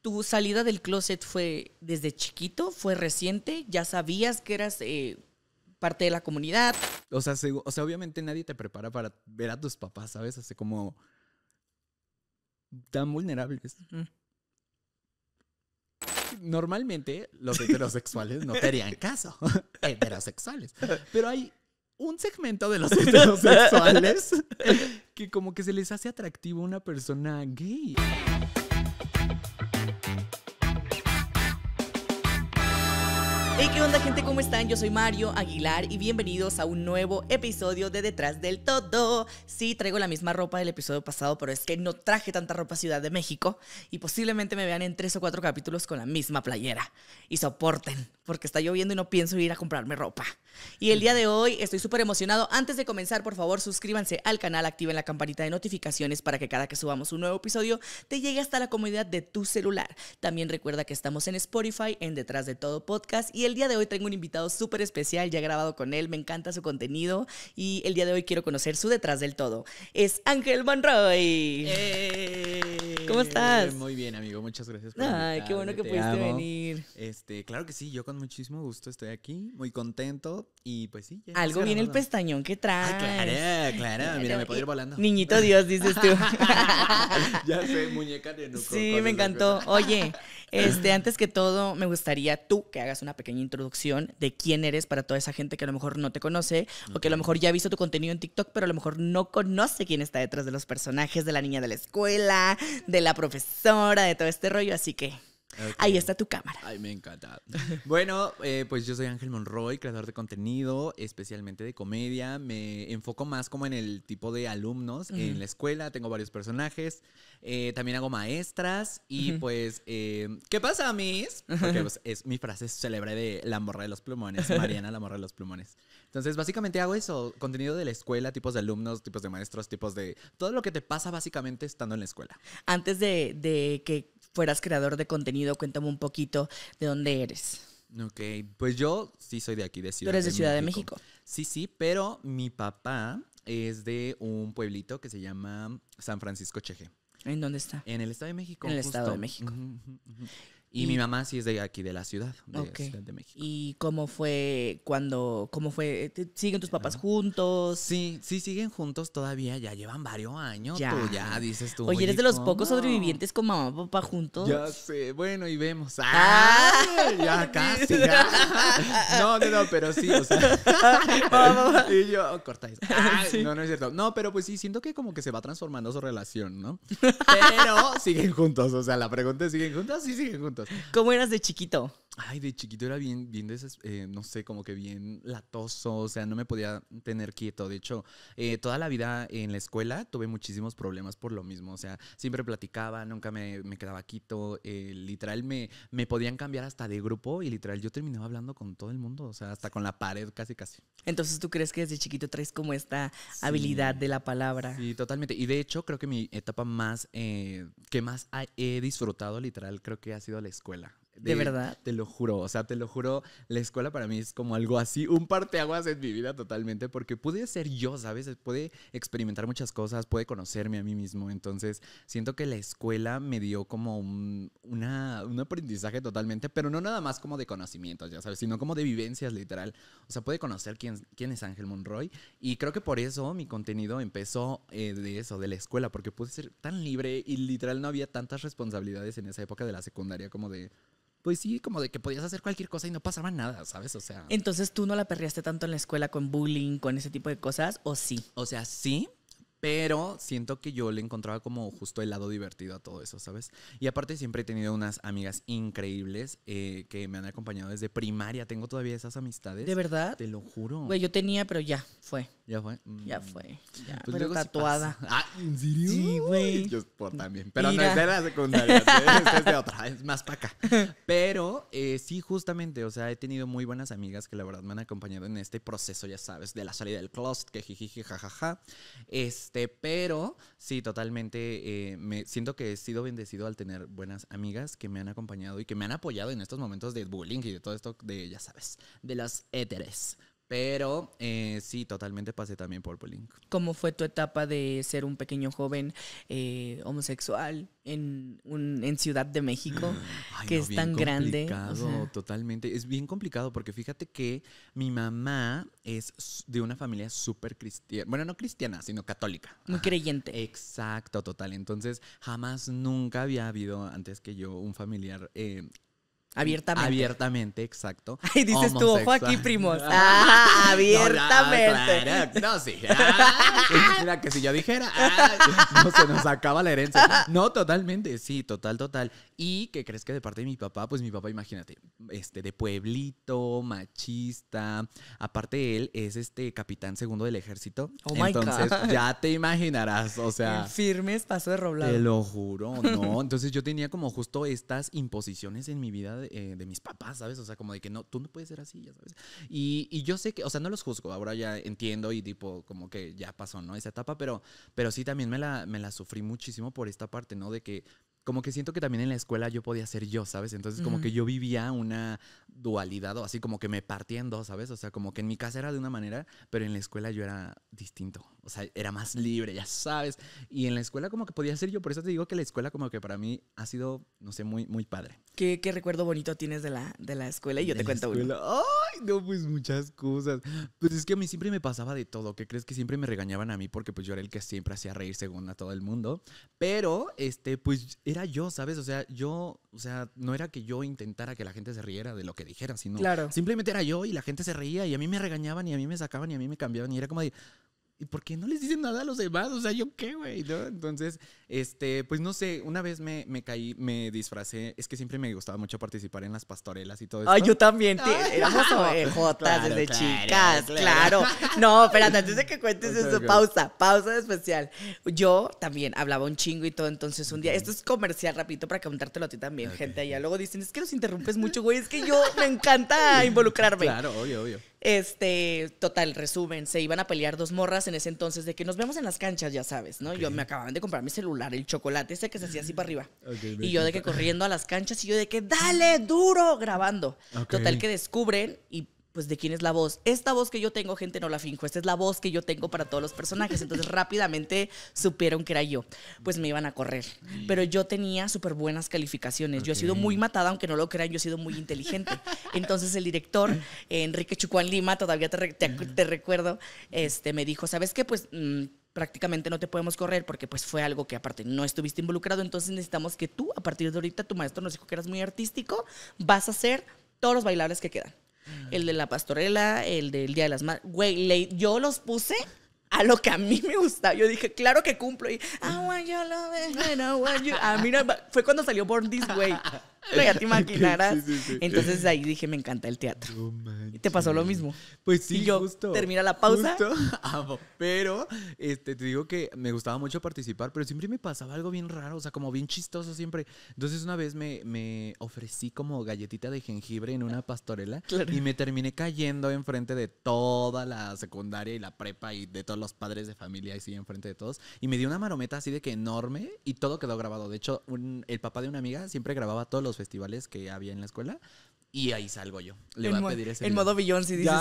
¿Tu salida del closet fue desde chiquito? ¿Fue reciente? ¿Ya sabías que eras eh, parte de la comunidad? O sea, obviamente nadie te prepara para ver a tus papás, ¿sabes? Así como tan vulnerables. Normalmente los heterosexuales no te harían caso. heterosexuales. Pero hay un segmento de los heterosexuales que como que se les hace atractivo a una persona gay. ¿qué onda gente? ¿Cómo están? Yo soy Mario Aguilar y bienvenidos a un nuevo episodio de Detrás del Todo. Sí, traigo la misma ropa del episodio pasado, pero es que no traje tanta ropa Ciudad de México y posiblemente me vean en tres o cuatro capítulos con la misma playera. Y soporten, porque está lloviendo y no pienso ir a comprarme ropa. Y el día de hoy estoy súper emocionado. Antes de comenzar, por favor, suscríbanse al canal, activen la campanita de notificaciones para que cada que subamos un nuevo episodio te llegue hasta la comodidad de tu celular. También recuerda que estamos en Spotify, en Detrás de Todo Podcast y el día de hoy tengo un invitado súper especial, ya he grabado con él, me encanta su contenido y el día de hoy quiero conocer su detrás del todo. Es Ángel Monroy. Eh. ¿Cómo estás? Muy bien, amigo, muchas gracias por Ay, qué bueno que pudiste venir. Este, claro que sí, yo con muchísimo gusto estoy aquí, muy contento y pues sí. Algo viene el pestañón que trae ah, claro, claro, mira, me puedo ir volando. Niñito Dios, dices tú. ya sé, muñeca de nuco, Sí, me encantó. Oye, este, antes que todo, me gustaría tú que hagas una pequeña introducción de quién eres para toda esa gente que a lo mejor no te conoce o que a lo mejor ya ha visto tu contenido en TikTok, pero a lo mejor no conoce quién está detrás de los personajes, de la niña de la escuela, de la profesora, de todo este rollo. Así que Ahí está tu cámara. Ay, me encanta. Bueno, eh, pues yo soy Ángel Monroy, creador de contenido, especialmente de comedia. Me enfoco más como en el tipo de alumnos en la escuela. Tengo varios personajes. Eh, también hago maestras. Y pues, eh, ¿qué pasa, mis? Porque pues, es mi frase célebre de la morra de los plumones, Mariana, la morra de los plumones. Entonces, básicamente hago eso: contenido de la escuela, tipos de alumnos, tipos de maestros, tipos de. Todo lo que te pasa básicamente estando en la escuela. Antes de, de que fueras creador de contenido, cuéntame un poquito de dónde eres. Ok, pues yo sí soy de aquí, de Ciudad de México. ¿Tú eres de, Ciudad de México? Sí, sí, pero mi papá es de un pueblito que se llama San Francisco Cheje. ¿En dónde está? En el Estado de México. En el Estado de México. Y, mi mamá sí es de aquí, de la ciudad, de de México. ¿Y cómo fue cuando, cómo fue, siguen tus papás ah. juntos? Sí, sí, siguen juntos todavía, ya llevan varios años, ya. tú ya dices tú. Oye, eres de los pocos sobrevivientes con mamá, papá juntos. Ya sé, bueno, y vemos. Ah. Ya casi, ya. No, no, no, pero sí, o sea. y yo, oh, cortáis. No, no es cierto. No, pero pues sí, siento que como que se va transformando su relación, ¿no? Pero siguen juntos, o sea, la pregunta es, ¿siguen juntos? Sí, siguen juntos. ¿Cómo eras de chiquito? Ay, de chiquito era bien, bien, eh, no sé, como que bien latoso, o sea, no me podía tener quieto. De hecho, eh, toda la vida en la escuela tuve muchísimos problemas por lo mismo, o sea, siempre platicaba, nunca me, quedaba quieto, eh, literal me, me podían cambiar hasta de grupo y literal yo terminaba hablando con todo el mundo, o sea, hasta con la pared casi, casi. Entonces, ¿tú crees que desde chiquito traes como esta habilidad de la palabra? Sí, totalmente. Y de hecho, creo que mi etapa más, que más he disfrutado, literal, creo que ha sido la escuela. De, verdad. Te lo juro, o sea, te lo juro, la escuela para mí es como algo así, un parteaguas en mi vida totalmente, porque pude ser yo, ¿sabes? Pude experimentar muchas cosas, pude conocerme a mí mismo, entonces siento que la escuela me dio como un, aprendizaje totalmente, pero no nada más como de conocimientos, ya sabes, sino como de vivencias literal. O sea, pude conocer quién, quién es Ángel Monroy y creo que por eso mi contenido empezó eh, de eso, de la escuela, porque pude ser tan libre y literal no había tantas responsabilidades en esa época de la secundaria como de y pues sí, como de que podías hacer cualquier cosa y no pasaba nada, ¿sabes? O sea. Entonces tú no la perreaste tanto en la escuela con bullying, con ese tipo de cosas, o sí. O sea, sí, pero siento que yo le encontraba como justo el lado divertido a todo eso, ¿sabes? Y aparte siempre he tenido unas amigas increíbles eh, que me han acompañado desde primaria. Tengo todavía esas amistades. ¿De verdad? Te lo juro. Güey, yo tenía, pero ya fue. ¿Ya fue? Mm. Ya fue. Ya. Pues pero tatuada. ah, ¿en serio? Sí, güey. Yo también. Pero no es de la secundaria, es de otra, es más para acá. Pero eh, sí, justamente, o sea, he tenido muy buenas amigas que la verdad me han acompañado en este proceso, ya sabes, de la salida del closet, que jijiji, jajaja. Es pero sí, totalmente. Eh, me siento que he sido bendecido al tener buenas amigas que me han acompañado y que me han apoyado en estos momentos de bullying y de todo esto de, ya sabes, de las éteres. Pero eh, sí, totalmente pasé también por bullying. ¿Cómo fue tu etapa de ser un pequeño joven eh, homosexual en, un, en Ciudad de México, que es tan grande? O totalmente. Es bien complicado porque fíjate que mi mamá es de una familia súper cristiana. Bueno, no cristiana, sino católica. Muy creyente. Exacto, total. Entonces, jamás, nunca había habido antes que yo un familiar eh, Abiertamente. Abiertamente, exacto. Y dices tu ojo aquí, primos. Ah, ah abiertamente. No, sí. Ah, que si yo dijera, ah, no se nos acaba la herencia. No, totalmente, sí, total, total. Y que crees que de parte de mi papá, pues mi papá, imagínate, este, de pueblito, machista. Aparte, él es este capitán segundo del ejército. Oh Entonces, ya te imaginarás, o sea. Firmes paso de roblado. Te lo juro, no. Entonces, yo tenía como justo estas imposiciones en mi vida eh, mis papás, ¿sabes? O sea, como de que no, tú no puedes ser así, ya sabes. Y, yo sé que, o sea, no los juzgo, ahora ya entiendo y tipo, como que ya pasó, ¿no? Esa etapa, pero, pero sí también me la, me la sufrí muchísimo por esta parte, ¿no? De que como que siento que también en la escuela yo podía ser yo, ¿sabes? Entonces como que yo vivía una, dualidad o así como que me partía en dos, ¿sabes? O sea, como que en mi casa era de una manera, pero en la escuela yo era distinto. O sea, era más libre, ya sabes. Y en la escuela como que podía ser yo. Por eso te digo que la escuela como que para mí ha sido, no sé, muy, muy padre. ¿Qué, qué recuerdo bonito tienes de la, de la escuela? Y yo te cuento uno. Ay, no, pues muchas cosas. Pues es que a mí siempre me pasaba de todo. ¿Qué crees que siempre me regañaban a mí? Porque pues yo era el que siempre hacía reír según a todo el mundo. Pero, este, pues era yo, ¿sabes? O sea, yo, o sea, no era que yo intentara que la gente se riera de lo que dijeran, sino simplemente era yo y la gente se reía y a mí me regañaban y a mí me sacaban y a mí me cambiaban y era como de, ¿y por qué no les dicen nada a los demás? O sea, ¿yo qué, güey? Entonces, este, pues no sé, una vez me, me, caí, me disfracé, es que siempre me gustaba mucho participar en las pastorelas y todo eso. Ay, yo también, Ay, éramos ver, desde chicas, claro. No, espérate, antes de que cuentes eso, pausa, pausa especial. Yo también hablaba un chingo y todo, entonces un día, esto es comercial, rapidito, para contártelo a ti también, gente allá. Luego dicen, es que los interrumpes mucho, güey, es que yo me encanta involucrarme. Claro, obvio, obvio. Este, total, resumen, se iban a pelear dos morras en ese entonces de que nos vemos en las canchas, ya sabes, ¿no? Yo me acababan de comprar mi celular, el chocolate ese que se hacía así para arriba. y yo de que corriendo a las canchas y yo de que dale duro grabando. Total que descubren y pues de quién es la voz. Esta voz que yo tengo, gente, no la finjo. Esta es la voz que yo tengo para todos los personajes. Entonces rápidamente supieron que era yo. Pues me iban a correr. Pero yo tenía súper buenas calificaciones. Yo he sido muy matada, aunque no lo crean, yo he sido muy inteligente. Entonces el director, Enrique Chucuán Lima, todavía te, recuerdo, este, me dijo, ¿sabes qué? Pues... Mm, prácticamente no te podemos correr porque pues fue algo que aparte no estuviste involucrado, entonces necesitamos que tú, a partir de ahorita, tu maestro nos dijo que eras muy artístico, vas a hacer todos los bailables que quedan el de la pastorela, el del Día de las Madres. Güey, yo los puse a lo que a mí me gustaba. Yo dije, claro que cumplo. Y, ah, yo lo veo A mí fue cuando salió Born This Way. ya te imaginarás. Entonces ahí dije, me encanta el teatro. Y te pasó lo mismo. Pues sí, yo Termina la pausa. Ah, pero este, te digo que me gustaba mucho participar, pero siempre me pasaba algo bien raro, o sea, como bien chistoso siempre. Entonces una vez me, ofrecí como galletita de jengibre en una pastorela y me terminé cayendo enfrente de toda la secundaria y la prepa y de todos los padres de familia y sí, enfrente de todos. Y me dio una marometa así de que enorme y todo quedó grabado. De hecho, el papá de una amiga siempre grababa todos los festivales que había en la escuela y ahí salgo yo. Le va a pedir En modo billón, si dices.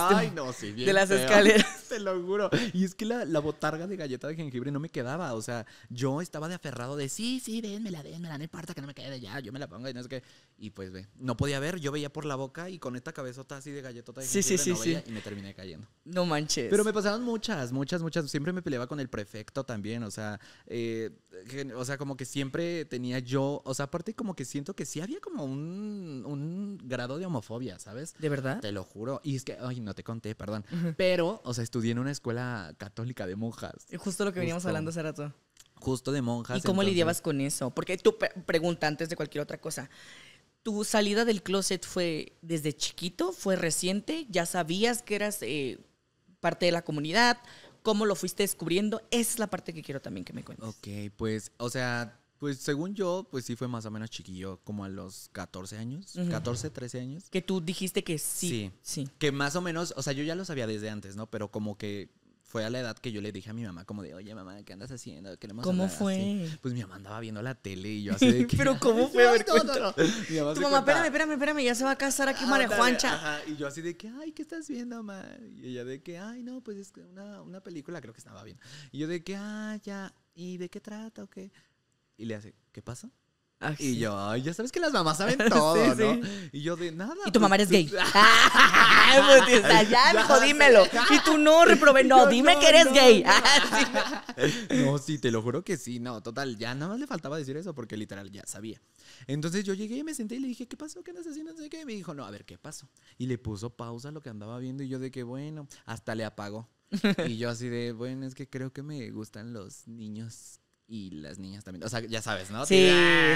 sí, De las escaleras. Te lo juro. Y es que la, botarga de galleta de jengibre no me quedaba. O sea, yo estaba de aferrado de sí, sí, ven, me la que no me quede allá yo me la pongo y no sé qué. Y pues ve, no podía ver, yo veía por la boca y con esta cabezota así de galletota de jengibre sí, no sí, veía y me terminé cayendo. No manches. Pero me pasaban muchas, muchas, muchas. Siempre me peleaba con el prefecto también. O sea, eh, o sea, como que siempre tenía yo. O sea, aparte como que siento que sí había como un, un grado de homofobia, ¿sabes? ¿De verdad? Te lo juro. Y es que, ay, no te conté, perdón. Pero, o sea, estudié en una escuela católica de monjas. Justo lo que veníamos hablando hace rato. Justo de monjas. ¿Y cómo lidiabas con eso? Porque tú pregunta antes de cualquier otra cosa. ¿Tu salida del closet fue desde chiquito? ¿Fue reciente? ¿Ya sabías que eras eh, parte de la comunidad? ¿Cómo lo fuiste descubriendo? Esa es la parte que quiero también que me cuentes. Ok, pues, o sea, pues según yo, pues sí fue más o menos chiquillo, como a los 14 años, 14, 13 años. Que tú dijiste que sí. sí. Sí. Que más o menos, o sea, yo ya lo sabía desde antes, ¿no? Pero como que fue a la edad que yo le dije a mi mamá como de, oye mamá, ¿qué andas haciendo? Queremos ¿Cómo fue? Pues mi mamá andaba viendo la tele y yo así de que, ¿Pero cómo fue? Ver, mamá tu mamá, espérame, espérame, espérame, ya se va a casar aquí ah, María Juancha. Ajá. Y yo así de que, ay, ¿qué estás viendo, mamá? Y ella de que, ay, no, pues es una, una película creo que estaba bien. Y yo de que, ay, ah, ya, ¿y de qué trata o qué? Y le hace, ¿qué pasa? Ah, y yo, ya sabes que las mamás saben todo, ¿no? Y yo de nada. Y tu mamá eres pues, gay. pues, ya, dímelo. Y tú no, reprobé. No, dime que eres gay. Ah, no. sí, te lo juro que sí. No, total, ya nada más le faltaba decir eso porque literal ya sabía. Entonces yo llegué y me senté y le dije, ¿qué pasó? ¿Qué andas No Y me dijo, no, a ver, ¿qué pasó? Y le puso pausa a lo que andaba viendo y yo de que, bueno, hasta le apagó. y yo así de, bueno, es que creo que me gustan los niños y las niñas también. O sea, ya sabes, ¿no? Sí,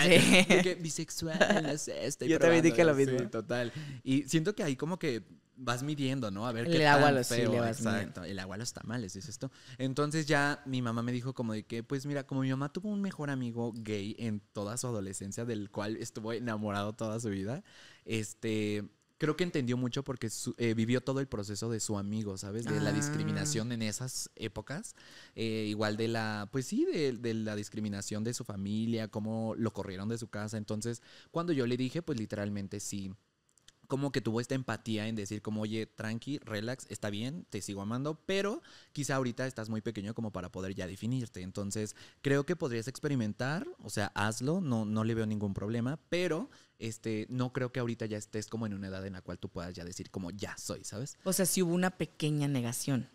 sí. Porque bisexual, no sé, Yo también dije lo mismo. total. Y siento que ahí como que vas midiendo, ¿no? A ver qué agua tan feo. vas el agua lo está mal. es esto. Entonces ya mi mamá me dijo como de que, pues mira, como mi mamá tuvo un mejor amigo gay en toda su adolescencia, del cual estuvo enamorado toda su vida, este creo que entendió mucho porque eh, vivió todo el proceso de su amigo, ¿sabes? De la ah. discriminación en esas épocas. Eh, igual de la, pues sí, de, de, la discriminación de su familia, cómo lo corrieron de su casa. Entonces, cuando yo le dije, pues literalmente sí como que tuvo esta empatía en decir como, oye, tranqui, relax, está bien, te sigo amando, pero quizá ahorita estás muy pequeño como para poder ya definirte. Entonces, creo que podrías experimentar, o sea, hazlo, no, no le veo ningún problema, pero este, no creo que ahorita ya estés como en una edad en la cual tú puedas ya decir como, ya soy, ¿sabes? O sea, si hubo una pequeña negación.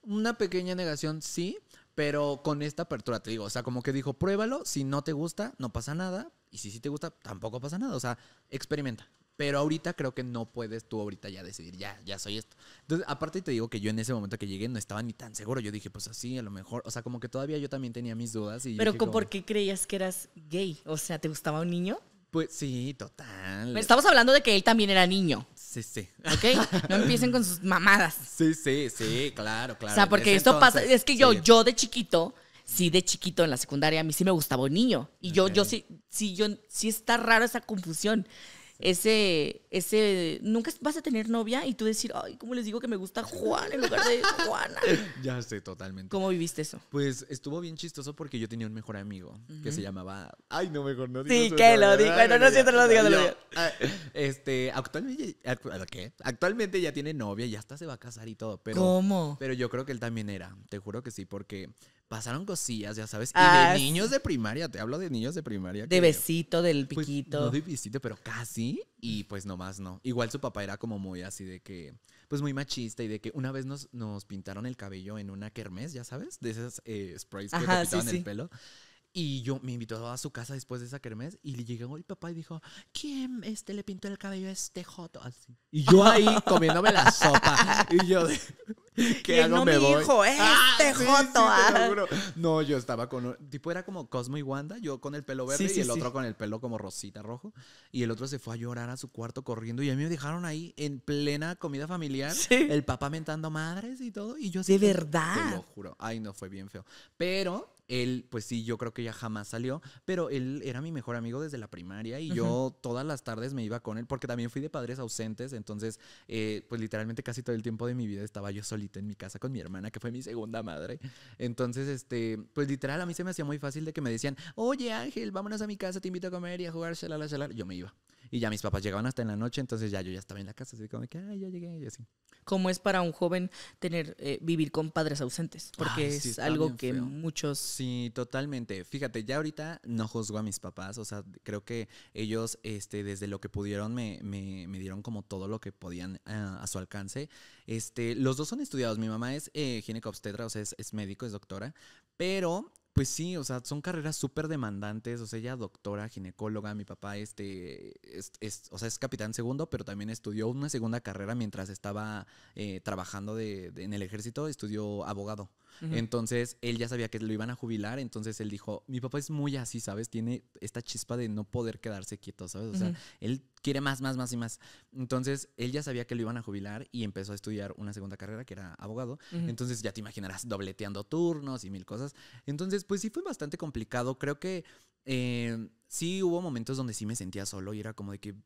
Una pequeña negación, sí, pero con esta apertura, te digo, o sea, como que dijo, pruébalo, si no te gusta, no pasa nada, y si sí te gusta, tampoco pasa nada, o sea, experimenta. Pero ahorita creo que no puedes tú ahorita ya decidir, ya, ya soy esto. Entonces, aparte te digo que yo en ese momento que llegué no estaba ni tan seguro. Yo dije, pues así, a lo mejor. O sea, como que todavía yo también tenía mis dudas. Y Pero, ¿por qué creías que eras gay? O sea, ¿te gustaba un niño? Pues sí, total. Estamos hablando de que él también era niño. Sí, sí. ¿Ok? No empiecen con sus mamadas. Sí, sí, sí, claro, claro. O sea, porque esto pasa, es que yo, yo de chiquito, sí de chiquito en la secundaria, a mí sí me gustaba un niño. Y yo, yo sí, sí, yo, sí está raro esa confusión ese, ese, nunca vas a tener novia y tú decir, ay, ¿cómo les digo que me gusta Juan en lugar de Juana? ya sé, totalmente. ¿Cómo viviste eso? Pues estuvo bien chistoso porque yo tenía un mejor amigo que se llamaba, ay, no, mejor no Sí, que lo digo, bueno, no, no, lo no lo Este, actualmente, ¿qué? Actualmente ya tiene novia y hasta se va a casar y todo, pero. ¿Cómo? Pero yo creo que él también era, te juro que sí, porque pasaron cosillas, ya sabes. Y de ah, niños de primaria, te hablo de niños de primaria. De pues, besito, del piquito. Pues, no de besito, pero casi. Y pues nomás no. Igual su papá era como muy así de que, pues muy machista y de que una vez nos, nos pintaron el cabello en una kermés, ya sabes, de esas eh, sprays que te pintaban el pelo. Y yo me invitó a su casa después de esa kermés y le llegó el papá y dijo, ¿quién este le pintó el cabello a este joto? Así. Y yo ahí comiéndome la sopa. Y yo que algo no me voy. Ah, este joto. Ah. No, yo estaba con tipo era como Cosmo y Wanda, yo con el pelo verde y el otro con el pelo como rosita rojo y el otro se fue a llorar a su cuarto corriendo y a mí me dejaron ahí en plena comida familiar, el papá mentando madres y todo y yo De verdad. Te lo juro. Ay, no fue bien feo. Pero él, pues sí, yo creo que ya jamás salió, pero él era mi mejor amigo desde la primaria y yo todas las tardes me iba con él porque también fui de padres ausentes, entonces, eh, pues literalmente casi todo el tiempo de mi vida estaba yo solita en mi casa con mi hermana, que fue mi segunda madre. Entonces, este, pues literal a mí se me hacía muy fácil de que me decían, oye Ángel, vámonos a mi casa, te invito a comer y a jugar, shalala, shalala. Yo me iba. Y ya mis papás llegaban hasta en la noche, entonces ya yo ya estaba en la casa, así como que, ay, ya llegué, y así. ¿Cómo es para un joven tener, eh, vivir con padres ausentes? Porque es algo que muchos... Sí, totalmente. Fíjate, ya ahorita no juzgo a mis papás, o sea, creo que ellos, este, desde lo que pudieron, me, dieron como todo lo que podían eh, a su alcance. Este, los dos son estudiados, mi mamá es eh, ginecobstetra, o sea, es, es médico, es doctora, pero pues sí, o sea, son carreras súper demandantes. O sea, ella doctora, ginecóloga, mi papá, este, es, o sea, es capitán segundo, pero también estudió una segunda carrera mientras estaba eh, trabajando en el ejército, estudió abogado. Entonces, él ya sabía que lo iban a jubilar, entonces él dijo, mi papá es muy así, ¿sabes? Tiene esta chispa de no poder quedarse quieto, ¿sabes? O sea, él quiere más, más, más y más. Entonces, él ya sabía que lo iban a jubilar y empezó a estudiar una segunda carrera que era abogado. Entonces, ya te imaginarás dobleteando turnos y mil cosas. Entonces, pues sí fue bastante complicado. Creo que eh, sí hubo momentos donde sí me sentía solo y era como de que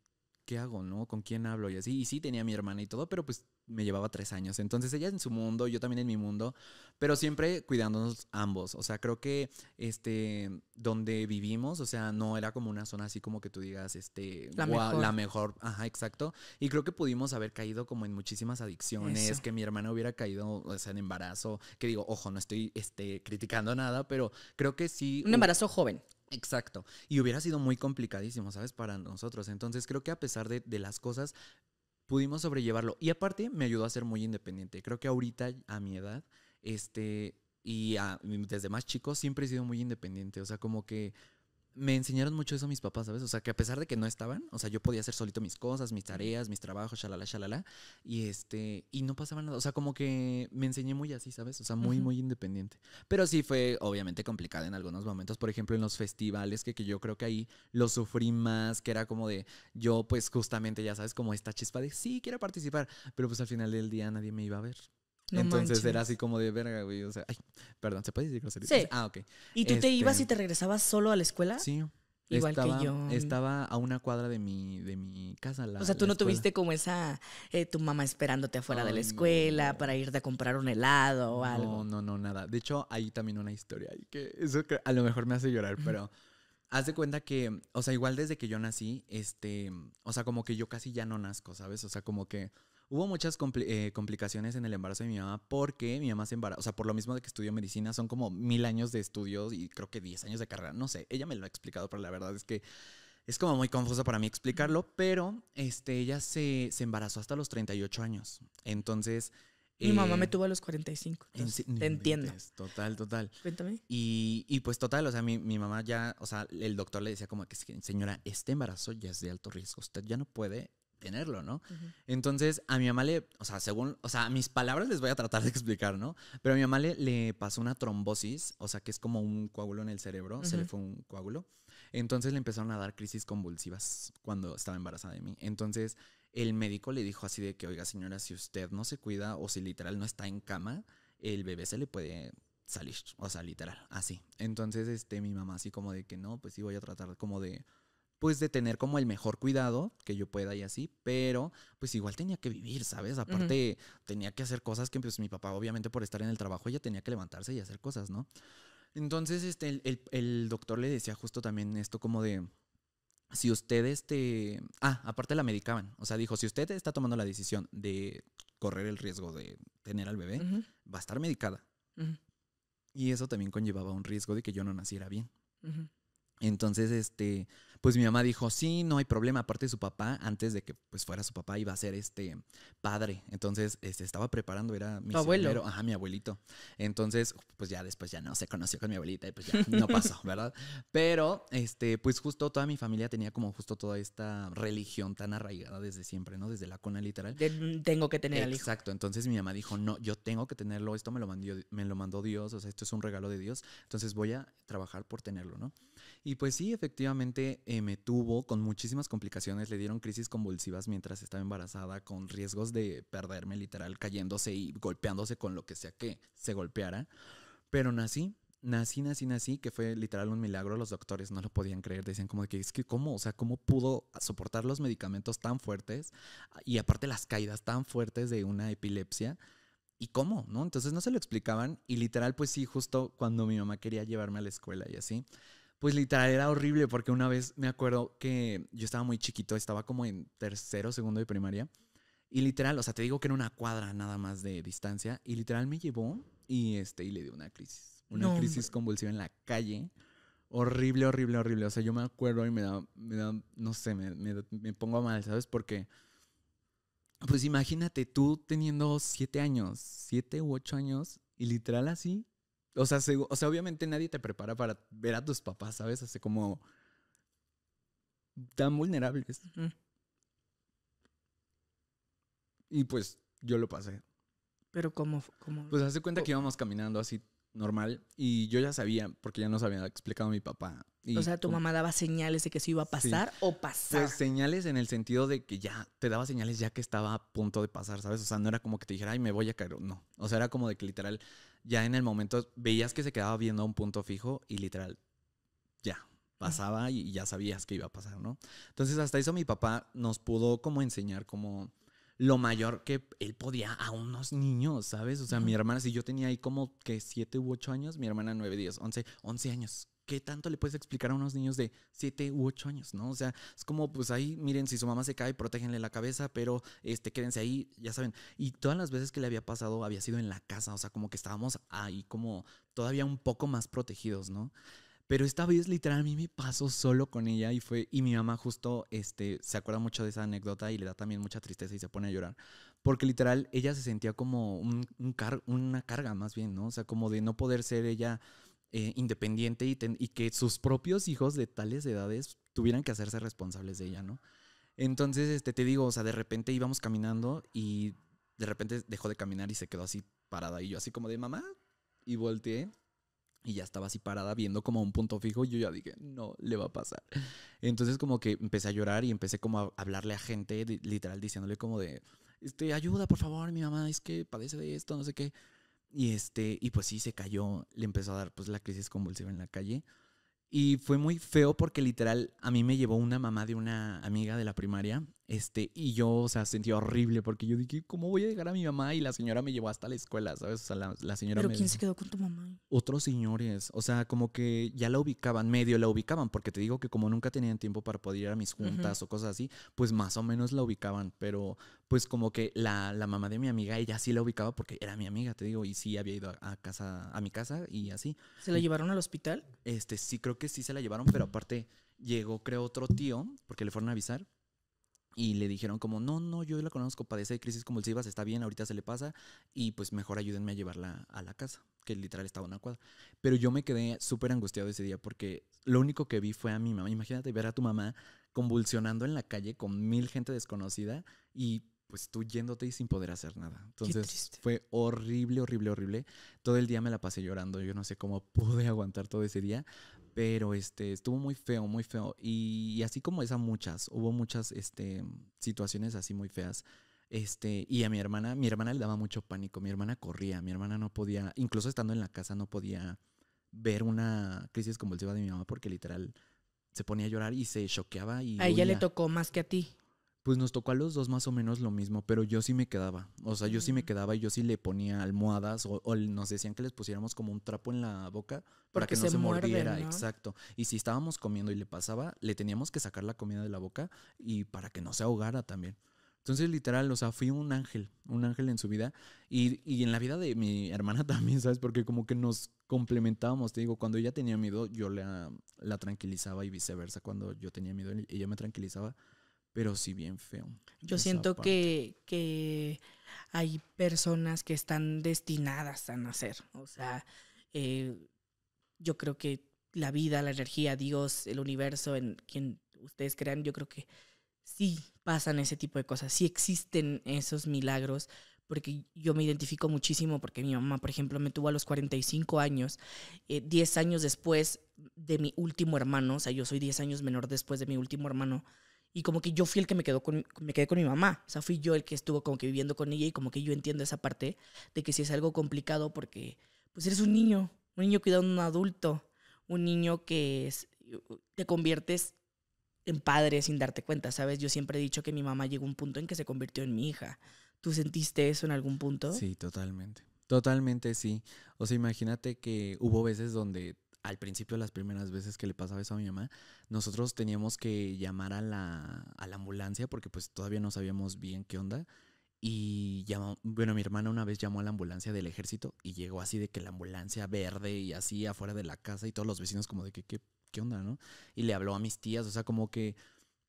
¿qué hago, no? ¿Con quién hablo? Y así. Y sí tenía mi hermana y todo, pero pues me llevaba tres años. Entonces ella en su mundo, yo también en mi mundo, pero siempre cuidándonos ambos. O sea, creo que este, donde vivimos, o sea, no era como una zona así como que tú digas, este, la, mejor. Ajá, exacto. Y creo que pudimos haber caído como en muchísimas adicciones, que mi hermana hubiera caído, en embarazo, que digo, ojo, no estoy este, criticando nada, pero creo que sí. Un embarazo joven. Exacto. Y hubiera sido muy complicadísimo, ¿sabes? Para nosotros. Entonces creo que a pesar de, las cosas, pudimos sobrellevarlo. Y aparte me ayudó a ser muy independiente. Creo que ahorita, a mi edad, este, y desde más chico, siempre he sido muy independiente. O sea, como que me enseñaron mucho eso mis papás, ¿sabes? O sea, que a pesar de que no estaban, o sea, yo podía hacer solito mis cosas, mis tareas, mis trabajos, shalala, shalala, y este, y no pasaba nada, o sea, como que me enseñé muy así, ¿sabes? O sea, muy, muy independiente. Pero sí fue obviamente complicado en algunos momentos, por ejemplo, en los festivales, que, que yo creo que ahí lo sufrí más, que era como de, yo pues justamente, ya sabes, como esta chispa de, sí, quiero participar, pero pues al final del día nadie me iba a ver. Entonces era así como de verga, güey. O sea, ay, perdón, ¿se puede decir grosería? Sí. Ah, ok. ¿Y tú te este ibas y te regresabas solo a la escuela? Sí. Igual que yo. Estaba a una cuadra de mi, de mi casa. o sea, tú no tuviste como esa, eh, tu mamá esperándote afuera de la escuela para irte a comprar un helado o algo. No, no, no, nada. De hecho, hay también una historia que eso a lo mejor me hace llorar, pero haz de cuenta que, o sea, igual desde que yo nací, este, o sea, como que yo casi ya no nazco, ¿sabes? O sea, como que Hubo muchas eh, complicaciones en el embarazo de mi mamá porque mi mamá se embarazó, o sea, por lo mismo de que estudió medicina, son como mil años de estudios y creo que diez años de carrera, no sé, ella me lo ha explicado, pero la verdad es que es como muy confuso para mí explicarlo, pero este, ella se, embarazó hasta los 38 años, entonces... Mi mamá eh, me tuvo a los 45. y cinco te entiendo. Total, total. Cuéntame. Y, pues total, o sea, mi, mamá ya, o sea, el doctor le decía como que señora, este embarazo ya es de alto riesgo, usted ya no puede tenerlo, ¿no? Entonces, a mi mamá le, o sea, según, o sea, mis palabras les voy a tratar de explicar, ¿no? Pero a mi mamá le, pasó una trombosis, o sea, que es como un coágulo en el cerebro, se le fue un coágulo. Entonces le empezaron a dar crisis convulsivas cuando estaba embarazada de mí. Entonces, el médico le dijo así de que, oiga, señora, si usted no se cuida o si literal no está en cama, el bebé se le puede salir, o sea, literal, así. Entonces, este, mi mamá así como de que no, pues sí voy a tratar como de pues de tener como el mejor cuidado que yo pueda y así, pero pues igual tenía que vivir, ¿sabes? Aparte tenía que hacer cosas que pues mi papá obviamente por estar en el trabajo ya tenía que levantarse y hacer cosas, ¿no? Entonces este, el, doctor le decía justo también esto como de si usted este, ah, aparte la medicaban, o sea, dijo, si usted está tomando la decisión de correr el riesgo de tener al bebé, va a estar medicada. Y eso también conllevaba un riesgo de que yo no naciera bien. Entonces, este, pues mi mamá dijo, sí, no hay problema, aparte su papá, antes de que pues fuera su papá, iba a ser este padre, entonces este, estaba preparando, era mi abuelo, ajá, mi abuelito, entonces pues ya después ya no, se conoció con mi abuelita y pues ya no pasó, ¿verdad? Pero, este, pues justo toda mi familia tenía como justo toda esta religión tan arraigada desde siempre, ¿no? Desde la cuna literal. Mm, tengo que tener Exacto, entonces mi mamá dijo, no, yo tengo que tenerlo, esto me lo, mandó, me lo mandó Dios, o sea, esto es un regalo de Dios, entonces voy a trabajar por tenerlo, ¿no? Y pues sí, efectivamente eh, me tuvo con muchísimas complicaciones, le dieron crisis convulsivas mientras estaba embarazada, con riesgos de perderme literal cayéndose y golpeándose con lo que sea que se golpeara. Pero nací, nací, nací, nací, que fue literal un milagro. Los doctores no lo podían creer. Decían como que es que cómo, o sea, cómo pudo soportar los medicamentos tan fuertes y aparte las caídas tan fuertes de una epilepsia. ¿Y cómo? ¿No? Entonces no se lo explicaban y literal pues sí, justo cuando mi mamá quería llevarme a la escuela y así, pues literal era horrible porque una vez me acuerdo que yo estaba muy chiquito, estaba como en tercero, segundo de primaria. Y literal, o sea, te digo que era una cuadra nada más de distancia. Y literal me llevó y, este, y le dio una crisis. Una crisis convulsiva en la calle. Horrible, horrible, horrible. O sea, yo me acuerdo y me da, me da no sé, me, pongo a mal, ¿sabes? Porque, pues imagínate tú teniendo siete años, siete u ocho años, y literal así, o sea, obviamente nadie te prepara para ver a tus papás, ¿sabes? Así como tan vulnerables. Y pues yo lo pasé. Pero como... Pues hace cuenta que íbamos caminando así normal y yo ya sabía porque ya nos había explicado mi papá. Y o sea, tu mamá daba señales de que se iba a pasar o pasar. Pues señales en el sentido de que ya te daba señales ya que estaba a punto de pasar, ¿sabes? O sea, no era como que te dijera, ay, me voy a caer. No. O sea, era como de que literal ya en el momento veías que se quedaba viendo a un punto fijo y literal ya pasaba y ya sabías que iba a pasar, ¿no? Entonces, hasta eso mi papá nos pudo como enseñar como lo mayor que él podía a unos niños, ¿sabes? O sea, mi hermana, si yo tenía ahí como que siete u 8 años, mi hermana nueve 10, 11, 11 años. ¿Qué tanto le puedes explicar a unos niños de 7 u 8 años, no? O sea, es como, pues ahí, miren, si su mamá se cae, protégenle la cabeza, pero este, quédense ahí, ya saben. Y todas las veces que le había pasado había sido en la casa, o sea, como que estábamos ahí como todavía un poco más protegidos, ¿no? Pero esta vez literal a mí me pasó solo con ella y fue y mi mamá justo este se acuerda mucho de esa anécdota y le da también mucha tristeza y se pone a llorar porque literal ella se sentía como un, una carga más bien, ¿no? O sea, como de no poder ser ella eh, independiente y, y, que sus propios hijos de tales edades tuvieran que hacerse responsables de ella, ¿no? Entonces, este, te digo, o sea, de repente íbamos caminando y de repente dejó de caminar y se quedó así parada. Y yo así como de mamá y volteé y ya estaba así parada viendo como un punto fijo y yo ya dije, no, le va a pasar. Entonces como que empecé a llorar y empecé como a hablarle a gente, literal, diciéndole como de, este, ayuda, por favor, mi mamá es que padece de esto, no sé qué. Y este, y pues sí, se cayó, le empezó a dar pues la crisis convulsiva en la calle. Y fue muy feo porque literal a mí me llevó una mamá de una amiga de la primaria este, y yo, o sea, sentí horrible porque yo dije, ¿cómo voy a llegar a mi mamá? Y la señora me llevó hasta la escuela, ¿sabes? O sea, la, la señora ¿Pero quién se quedó con tu mamá? Otros señores. O sea, como que ya la ubicaban, medio la ubicaban, porque te digo que como nunca tenían tiempo para poder ir a mis juntas o cosas así, pues más o menos la ubicaban. Pero pues como que la, mamá de mi amiga, ella sí la ubicaba porque era mi amiga, te digo, y sí había ido a, casa, a mi casa y así. ¿Se la llevaron al hospital? Este, sí, creo que sí se la llevaron, pero aparte llegó, creo, otro tío, porque le fueron a avisar y le dijeron como, no, no, yo la conozco, padece de crisis convulsivas, está bien, ahorita se le pasa y pues mejor ayúdenme a llevarla a la casa, que literal estaba una cuadra. Pero yo me quedé súper angustiado ese día porque lo único que vi fue a mi mamá. Imagínate ver a tu mamá convulsionando en la calle con mil gente desconocida y pues tú yéndote y sin poder hacer nada. Entonces fue horrible, horrible, horrible. Todo el día me la pasé llorando, yo no sé cómo pude aguantar todo ese día, pero este, estuvo muy feo, muy feo. Y, así como esa, muchas. Hubo muchas este, situaciones así muy feas. Este, y a mi hermana, mi hermana le daba mucho pánico. Mi hermana corría, mi hermana no podía, incluso estando en la casa, no podía ver una crisis convulsiva de mi mamá porque literal se ponía a llorar y se choqueaba. Y a ella le tocó más que a ti pues nos tocó a los dos más o menos lo mismo, pero yo sí me quedaba. O sea, yo sí me mm. quedaba y yo sí le ponía almohadas o, nos decían que les pusiéramos como un trapo en la boca para que no se, mordiera. Exacto. Y si estábamos comiendo y le pasaba, le teníamos que sacar la comida de la boca y para que no se ahogara también. Entonces, literal, o sea, fui un ángel, un ángel en su vida y, y, en la vida de mi hermana también, ¿sabes? Porque como que nos complementábamos, te digo, cuando ella tenía miedo, yo la, la tranquilizaba y viceversa, cuando yo tenía miedo, ella me tranquilizaba pero sí bien feo. Yo siento que, que hay personas que están destinadas a nacer, o sea, eh, yo creo que la vida, la energía, Dios, el universo, en quien ustedes crean, yo creo que sí pasan ese tipo de cosas, sí existen esos milagros, porque yo me identifico muchísimo, porque mi mamá, por ejemplo, me tuvo a los 45 años, 10 eh, años después de mi último hermano, o sea, yo soy 10 años menor después de mi último hermano, y como que yo fui el que me, quedó con, me quedé con mi mamá. O sea, fui yo el que estuvo como que viviendo con ella y como que yo entiendo esa parte de que si es algo complicado porque pues eres un niño, un niño cuidando a un adulto, un niño que te conviertes en padre sin darte cuenta, ¿sabes? Yo siempre he dicho que mi mamá llegó a un punto en que se convirtió en mi hija. ¿Tú sentiste eso en algún punto? Sí, totalmente. Totalmente sí. O sea, imagínate que hubo veces donde al principio, las primeras veces que le pasaba eso a mi mamá, nosotros teníamos que llamar a la, a la ambulancia porque pues todavía no sabíamos bien qué onda. Y llamó, bueno, mi hermana una vez llamó a la ambulancia del ejército y llegó así de que la ambulancia verde y así afuera de la casa y todos los vecinos como de que qué, qué onda, ¿no? Y le habló a mis tías, o sea, como que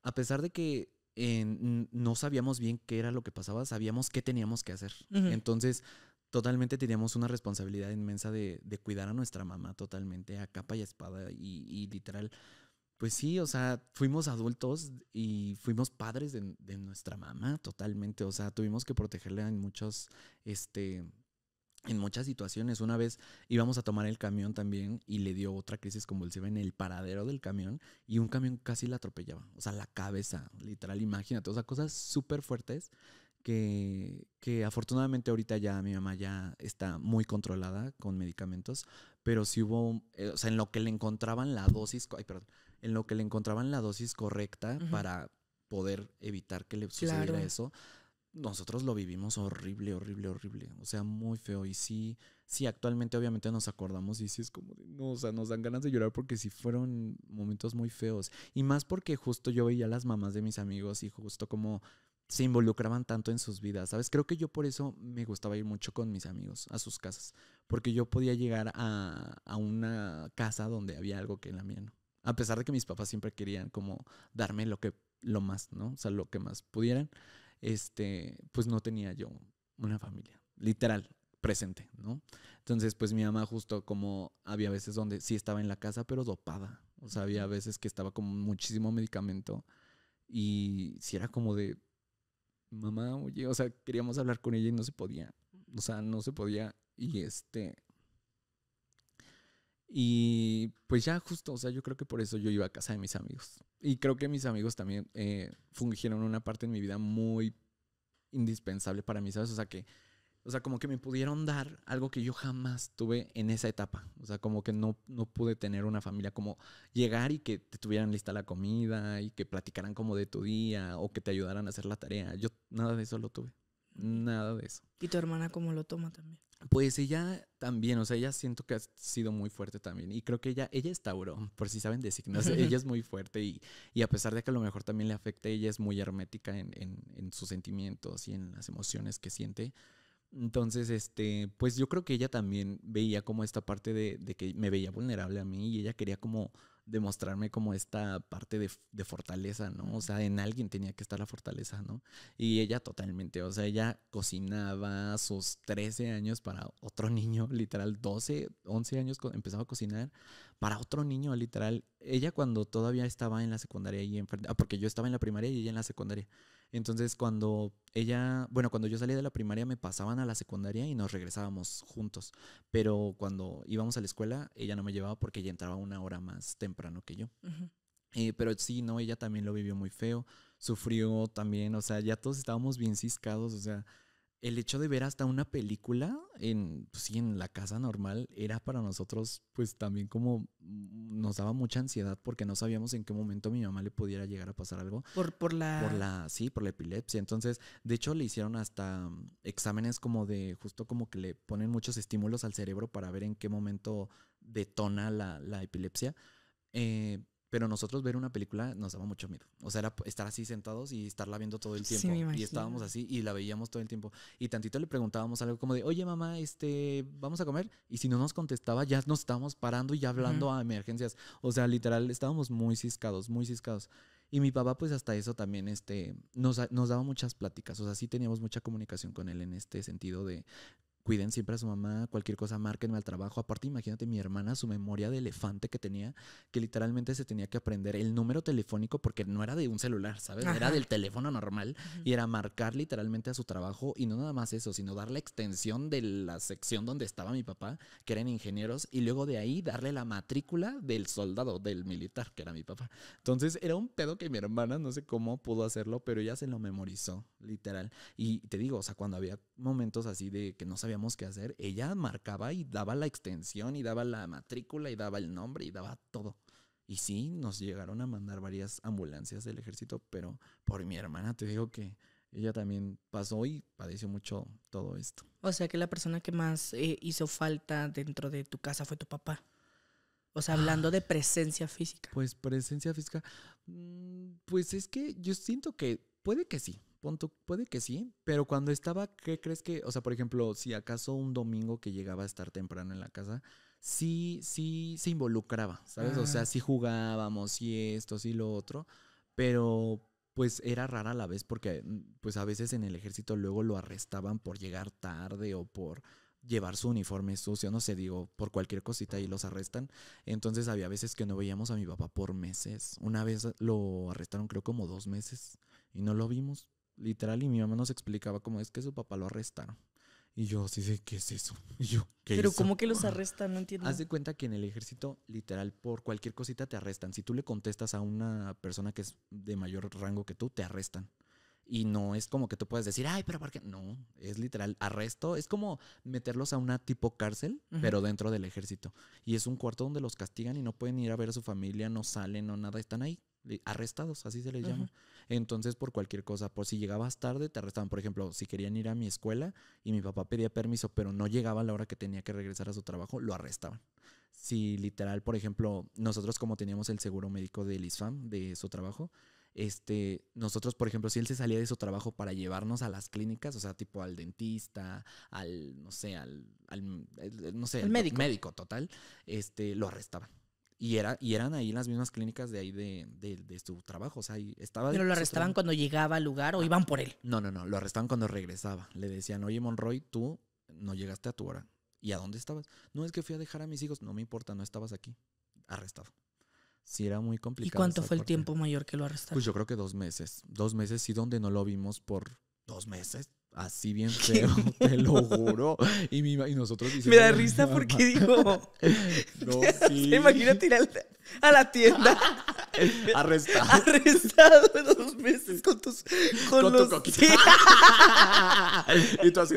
a pesar de que eh, no sabíamos bien qué era lo que pasaba, sabíamos qué teníamos que hacer. Entonces, totalmente teníamos una responsabilidad inmensa de, cuidar a nuestra mamá totalmente a capa y espada y, literal, pues sí, o sea, fuimos adultos y fuimos padres de, nuestra mamá totalmente, o sea, tuvimos que protegerla en muchos, este... En muchas situaciones, una vez íbamos a tomar el camión también y le dio otra crisis convulsiva en el paradero del camión y un camión casi la atropellaba, o sea, la cabeza, literal, imagínate, o sea, cosas súper fuertes que, afortunadamente ahorita ya mi mamá ya está muy controlada con medicamentos, pero si hubo, eh, o sea, en lo que le encontraban la dosis, ay, perdón, en lo que le encontraban la dosis correcta para poder evitar que le sucediera eso, nosotros lo vivimos horrible, horrible, horrible. O sea, muy feo. Y sí, sí, actualmente obviamente nos acordamos y sí es como, no, o sea, nos dan ganas de llorar porque sí fueron momentos muy feos. Y más porque justo yo veía a las mamás de mis amigos y justo como se involucraban tanto en sus vidas, ¿sabes? Creo que yo por eso me gustaba ir mucho con mis amigos a sus casas, porque yo podía llegar a, a una casa donde había algo que en la mía no. A pesar de que mis papás siempre querían como darme lo que lo más, ¿no? O sea, lo que más pudieran, este, pues no tenía yo una familia, literal, presente, ¿no? Entonces, pues mi mamá justo como había veces donde sí estaba en la casa, pero dopada. O sea, había veces que estaba con muchísimo medicamento y si era como de mamá, oye, o sea, queríamos hablar con ella y no se podía. O sea, no se podía. Y este. Y pues ya justo, o sea, yo creo que por eso yo iba a casa de mis amigos. Y creo que mis amigos también eh, fungieron una parte en mi vida muy indispensable para mí, ¿sabes? O sea, que o sea, como que me pudieron dar algo que yo jamás tuve en esa etapa. O sea, como que no, no pude tener una familia, como llegar y que te tuvieran lista la comida y que platicaran como de tu día o que te ayudaran a hacer la tarea. Yo nada de eso lo tuve. Nada de eso. ¿Y tu hermana cómo lo toma también? Pues ella también, o sea, ella siento que ha sido muy fuerte también. Y creo que ella, ella es Tauro, por si saben decir. ella es muy fuerte y, y, a pesar de que a lo mejor también le afecte, ella es muy hermética en, en, en sus sentimientos y en las emociones que siente. Entonces, este, pues yo creo que ella también veía como esta parte de, que me veía vulnerable a mí y ella quería como demostrarme como esta parte de, fortaleza, ¿no? O sea, en alguien tenía que estar la fortaleza, ¿no? Y ella totalmente, o sea, ella cocinaba sus 13 años para otro niño, literal, 12, 11 años empezaba a cocinar para otro niño, literal. Ella cuando todavía estaba en la secundaria y ah, porque yo estaba en la primaria y ella en la secundaria. Entonces cuando ella, bueno, cuando yo salí de la primaria me pasaban a la secundaria y nos regresábamos juntos, pero cuando íbamos a la escuela ella no me llevaba porque ella entraba una hora más temprano que yo. Eh, pero sí, no, ella también lo vivió muy feo, sufrió también, o sea, ya todos estábamos bien ciscados, o sea, el hecho de ver hasta una película en, pues en la casa normal era para nosotros pues también como nos daba mucha ansiedad porque no sabíamos en qué momento mi mamá le pudiera llegar a pasar algo. Por, por la... Por la, sí, por la epilepsia. Entonces, de hecho le hicieron hasta um, exámenes como de, justo como que le ponen muchos estímulos al cerebro para ver en qué momento detona la, la epilepsia. Eh, pero nosotros ver una película nos daba mucho miedo. O sea, era estar así sentados y estarla viendo todo el tiempo. y estábamos así y la veíamos todo el tiempo. Y tantito le preguntábamos algo como de, oye mamá, este, vamos a comer. Y si no nos contestaba, ya nos estábamos parando y ya hablando a emergencias. O sea, literal, estábamos muy ciscados, muy ciscados. Y mi papá, pues hasta eso también, este, nos, nos daba muchas pláticas. O sea, sí teníamos mucha comunicación con él en este sentido de cuiden siempre a su mamá, cualquier cosa márquenme al trabajo. Aparte, imagínate mi hermana, su memoria de elefante que tenía, que literalmente se tenía que aprender el número telefónico porque no era de un celular, ¿sabes? Era del teléfono normal y era marcar literalmente a su trabajo y no nada más eso, sino dar la extensión de la sección donde estaba mi papá, que eran ingenieros, y luego de ahí darle la matrícula del soldado, del militar, que era mi papá. Entonces era un pedo que mi hermana, no sé cómo pudo hacerlo, pero ella se lo memorizó, literal. Y te digo, o sea, cuando había momentos así de que no sabía que hacer, ella marcaba y daba la extensión y daba la matrícula y daba el nombre y daba todo. Y sí, nos llegaron a mandar varias ambulancias del ejército, pero por mi hermana te digo que ella también pasó y padeció mucho todo esto. O sea que la persona que más eh, hizo falta dentro de tu casa fue tu papá. O sea, hablando de ah. presencia física. Pues presencia física, mm, pues es que yo siento que puede que sí, Punto, puede que sí, pero cuando estaba, ¿qué crees que? O sea, por ejemplo, si acaso un domingo que llegaba a estar temprano en la casa, sí, sí se involucraba, ¿sabes? O sea, ah. sí jugábamos, sí esto, sí lo otro, pero pues era rara a la vez porque mm, pues a veces en el ejército luego lo arrestaban por llegar tarde o por llevar su uniforme sucio, no sé, digo, por cualquier cosita y los arrestan. Entonces había veces que no veíamos a mi papá por meses. Una vez lo arrestaron creo como dos meses y no lo vimos. Literal, y mi mamá nos explicaba cómo es que su papá lo arrestaron. Y yo así de, ¿qué es eso? Y yo, ¿qué Pero ¿cómo que los arrestan? No entiendo. Haz de cuenta que en el ejército, literal, por cualquier cosita te arrestan. Si tú le contestas a una persona que es de mayor rango que tú, te arrestan. Y no es como que tú puedes decir, ay, pero ¿por qué? No, es literal arresto. Es como meterlos a una tipo cárcel, pero dentro del ejército. Y es un cuarto donde los castigan y no pueden ir a ver a su familia, no salen, o nada. Están ahí, eh, arrestados, así se les llama. Entonces, por cualquier cosa, por si llegabas tarde, te arrestaban. Por ejemplo, si querían ir a mi escuela y mi papá pedía permiso, pero no llegaba a la hora que tenía que regresar a su trabajo, lo arrestaban. Si literal, por ejemplo, nosotros como teníamos el seguro médico del ISFAM, de su trabajo, este, nosotros, por ejemplo, si él se salía de su trabajo para llevarnos a las clínicas, o sea, tipo al dentista, al, no sé, al, no sé, médico. médico total, este, lo arrestaban. Y, era, y eran ahí las mismas clínicas de ahí de, su trabajo. O sea, estaba. ¿Pero lo arrestaban cuando llegaba al lugar o ah, iban por él? No, no, no. Lo arrestaban cuando regresaba. Le decían, oye, Monroy, tú no llegaste a tu hora. ¿Y a dónde estabas? No, es que fui a dejar a mis hijos. No me importa, no estabas aquí. Arrestado. Sí, era muy complicado. ¿Y cuánto fue el tiempo mayor que lo arrestaron? Pues yo creo que dos meses. Dos meses, y donde no lo vimos por dos meses. Así bien feo, te lo juro. Y, nosotros Me da risa porque digo. no, Imagínate ir a la, tienda. Arrestado. Arrestado dos meses con tus. Con, y tú así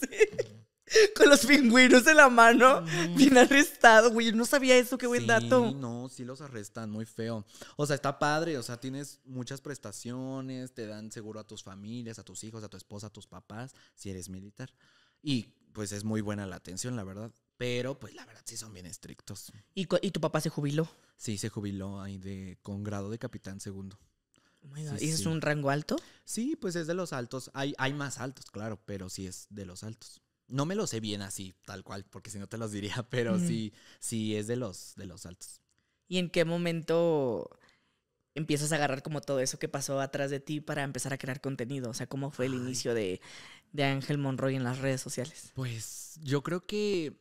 Sí. con los pingüinos de la mano, bien arrestado, güey. no sabía eso, qué buen sí, dato. No, sí los arrestan, muy feo. O sea, está padre, o sea, tienes muchas prestaciones, te dan seguro a tus familias, a tus hijos, a tu esposa, a tus papás, si eres militar. Y pues es muy buena la atención, la verdad. Pero pues la verdad sí son bien estrictos. ¿Y, tu papá se jubiló? Sí, se jubiló ahí de, con grado de capitán segundo. Oh ¿Y es un rango alto? Sí, pues es de los altos. Hay, hay más altos, claro, pero sí es de los altos. No me lo sé bien así, tal cual, porque si no te los diría, pero sí, sí es de los, de los altos. ¿Y en qué momento empiezas a agarrar como todo eso que pasó atrás de ti para empezar a crear contenido? O sea, ¿cómo fue el inicio de, de Ángel Monroy en las redes sociales? Pues yo creo que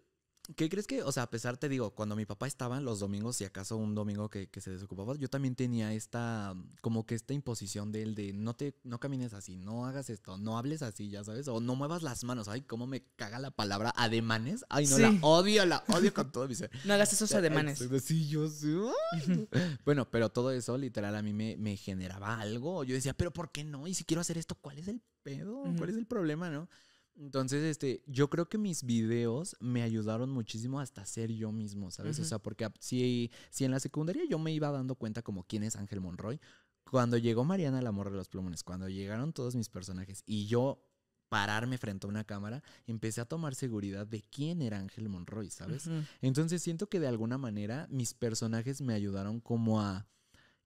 ¿Qué crees que, o sea, a pesar, te digo, cuando mi papá estaba los domingos, y acaso un domingo que, se desocupaba, yo también tenía esta, como que esta imposición de él de no te, no camines así, no hagas esto, no hables así, ya sabes, o no muevas las manos, ay, cómo me caga la palabra ademanes, ay, no, la odio, la odio con todo mi ser. No hagas esos ademanes. bueno, pero todo eso literal a mí me, me generaba algo, yo decía, pero ¿por qué no? Y si quiero hacer esto, ¿cuál es el pedo? ¿Cuál es el problema, no? Entonces, este, yo creo que mis videos me ayudaron muchísimo hasta ser yo mismo, ¿sabes? O sea, porque si, si en la secundaria yo me iba dando cuenta como quién es Ángel Monroy, cuando llegó Mariana el amor de los Plumones, cuando llegaron todos mis personajes y yo pararme frente a una cámara, empecé a tomar seguridad de quién era Ángel Monroy, ¿sabes? Entonces siento que de alguna manera mis personajes me ayudaron como a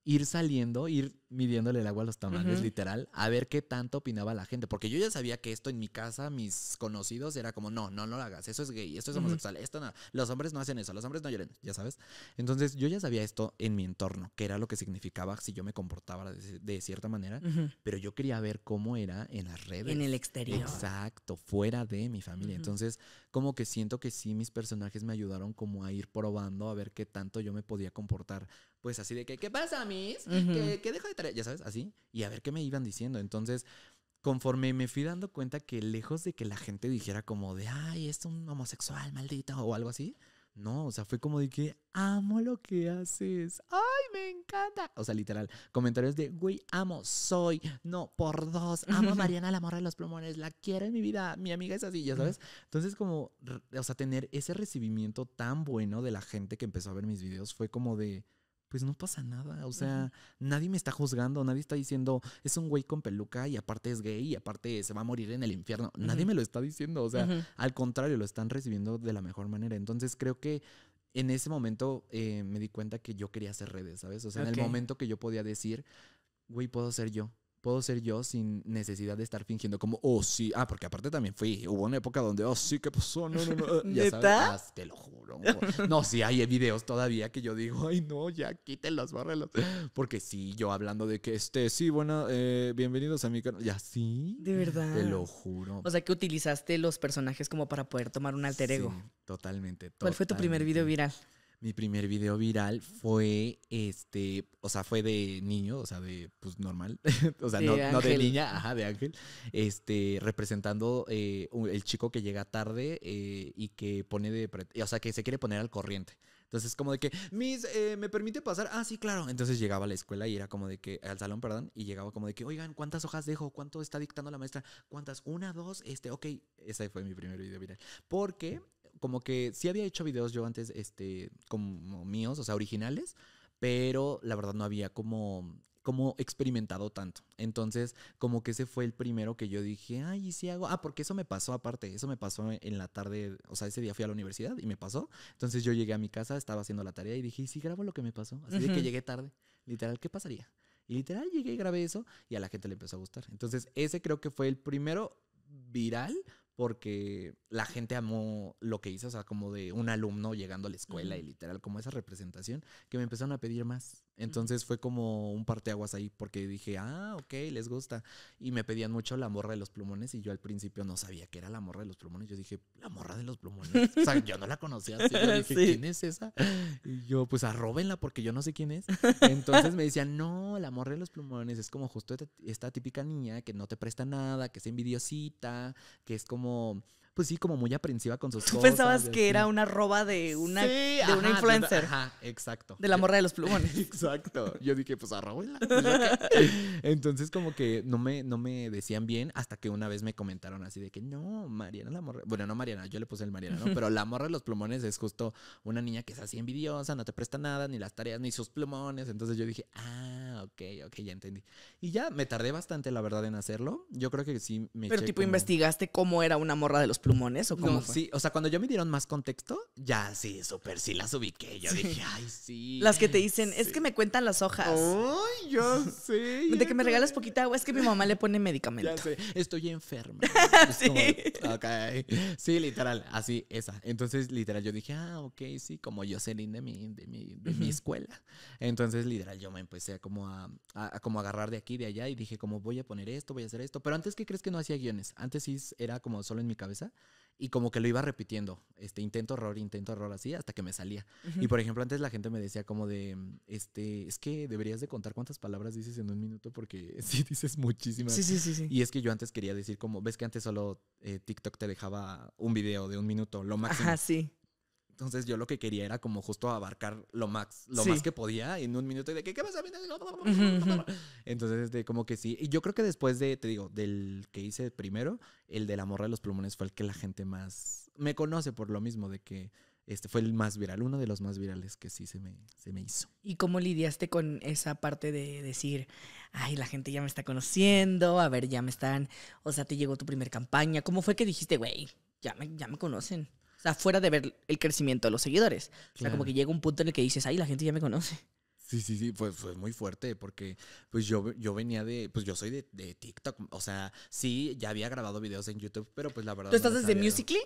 ir saliendo, ir midiéndole el agua a los tamales, literal, a ver qué tanto opinaba la gente. Porque yo ya sabía que esto en mi casa, mis conocidos, era como, no, no, no lo hagas, eso es gay, esto es homosexual, esto no, los hombres no hacen eso, los hombres no lloran, ya sabes. Entonces yo ya sabía esto en mi entorno, que era lo que significaba si yo me comportaba de, cierta manera, pero yo quería ver cómo era en las redes. En el exterior. Exacto, fuera de mi familia. Entonces, como que siento que sí, mis personajes me ayudaron como a ir probando, a ver qué tanto yo me podía comportar pues así de que, ¿qué pasa, mis? ¿Qué dejo que, de ya sabes, así, y a ver qué me iban diciendo. Entonces, conforme me fui dando cuenta que lejos de que la gente dijera como de, ay, es un homosexual maldito o algo así, no, o sea, fue como de que amo lo que haces. Ay, me encanta. O sea, literal, comentarios de, güey, amo, soy, no, por dos, amo a Mariana la morra de los plumones, la quiero en mi vida, mi amiga es así, ya sabes. Entonces, como, o sea, tener ese recibimiento tan bueno de la gente que empezó a ver mis videos fue como de, pues no pasa nada. O sea, nadie me está juzgando, nadie está diciendo, es un güey con peluca y aparte es gay y aparte se va a morir en el infierno. Nadie me lo está diciendo. O sea, al contrario, lo están recibiendo de la mejor manera. Entonces creo que en ese momento eh, me di cuenta que yo quería hacer redes, ¿sabes? O sea, en el momento que yo podía decir, güey, puedo ser yo puedo ser yo sin necesidad de estar fingiendo como, oh, sí, ah, porque aparte también fui, hubo una época donde, oh, sí, ¿qué pasó? No, no, no, eh, ya sabes, ah, te lo juro. No, sí, hay videos todavía que yo digo, ay, no, ya las bárralos. Porque sí, yo hablando de que, este, sí, bueno, eh, bienvenidos a mi canal, ya sí. De verdad. Te lo juro. O sea, que utilizaste los personajes como para poder tomar un alter ego. Sí, totalmente, totalmente. ¿Cuál fue tu primer video viral? mi primer video viral fue este, o sea, fue de niño, o sea, de pues normal, o sea, no, de niña, ajá, de Ángel, este, representando eh, el chico que llega tarde eh, y que pone de, o sea, que se quiere poner al corriente. Entonces, como de que, Miss, eh, ¿me permite pasar? Ah, sí, claro. Entonces llegaba a la escuela y era como de que, al salón, perdón, y llegaba como de que, oigan, ¿cuántas hojas dejo? ¿Cuánto está dictando la maestra? ¿Cuántas? Una, dos, este, ok. Ese fue mi primer video viral. Porque como que sí había hecho videos yo antes, este, como míos, o sea, originales, pero la verdad no había como como experimentado tanto. Entonces, como que ese fue el primero que yo dije, ay, ¿y si hago? Ah, porque eso me pasó aparte, eso me pasó en la tarde, o sea, ese día fui a la universidad y me pasó. Entonces yo llegué a mi casa, estaba haciendo la tarea y dije, ¿y si grabo lo que me pasó? Así de que llegué tarde. Literal, ¿qué pasaría? Y literal llegué y grabé eso y a la gente le empezó a gustar. Entonces, ese creo que fue el primero viral, porque la gente amó lo que hizo, o sea, como de un alumno llegando a la escuela y literal, como esa representación, que me empezaron a pedir más. Entonces fue como un parteaguas ahí, porque dije, ah, ok, les gusta. Y me pedían mucho la morra de los plumones, y yo al principio no sabía qué era la morra de los plumones. Yo dije, la morra de los plumones. o sea, yo no la conocía así. Yo dije, ¿quién es esa? Y yo, pues arróbenla, porque yo no sé quién es. Entonces me decían, no, la morra de los plumones es como justo esta típica niña que no te presta nada, que es envidiosita, que es como como pues sí, como muy aprensiva con sus ¿Tú pensabas que era una roba de una, sí, de una influencer. ajá, exacto. De la morra de los plumones. exacto. Yo dije, pues arroba. Entonces, como que no me, no me decían bien hasta que una vez me comentaron así de que no, Mariana la morra. Bueno, no Mariana, yo le puse el Mariana, ¿no? Pero la morra de los plumones es justo una niña que es así envidiosa, no te presta nada, ni las tareas, ni sus plumones. Entonces yo dije, ah, ok, ok, ya entendí. Y ya me tardé bastante, la verdad, en hacerlo. Yo creo que sí me. Pero, tipo, investigaste cómo era una morra de los plumones plumones o cómo fue? Sí, o sea, cuando yo me dieron más contexto, ya sí, súper sí las ubiqué. Yo dije, ay, sí. Las que te dicen, es que me cuentan las hojas. Ay, yo sé. De que me regalas poquita agua, es que mi mamá le pone medicamento. Ya sé, estoy enferma. sí. Sí, literal, así, esa. Entonces, literal, yo dije, ah, ok, sí, como Jocelyn de mi, de mi, de mi escuela. Entonces, literal, yo me empecé a como a, como agarrar de aquí, de allá, y dije, como voy a poner esto, voy a hacer esto. Pero antes, ¿qué crees que no hacía guiones? Antes sí era como solo en mi cabeza y como que lo iba repitiendo, este intento error, intento error así hasta que me salía. Y por ejemplo, antes la gente me decía como de mm, este, es que deberías de contar cuántas palabras dices en un minuto porque sí dices muchísimas. Sí, sí, sí, sí. Y es que yo antes quería decir como, ves que antes solo eh, TikTok te dejaba un video de un minuto, lo máximo. Ajá, sí. Entonces yo lo que quería era como justo abarcar lo más, lo más que podía en un minuto y de que, ¿qué vas a venir? Entonces, de, este, como que sí. Y yo creo que después de, te digo, del que hice primero, el de la morra de los pulmones fue el que la gente más me conoce por lo mismo, de que este fue el más viral, uno de los más virales que sí se me, se me hizo. ¿Y cómo lidiaste con esa parte de decir, ay, la gente ya me está conociendo, a ver, ya me están, o sea, te llegó tu primera campaña? ¿Cómo fue que dijiste, güey, ya ya me conocen? afuera de ver el crecimiento de los seguidores. O sea, como que llega un punto en el que dices, ay, la gente ya me conoce. Sí, sí, sí, pues fue muy fuerte porque pues yo, yo venía de, pues yo soy de, TikTok, o sea, sí, ya había grabado videos en YouTube, pero pues la verdad... ¿Tú estás desde Musicly?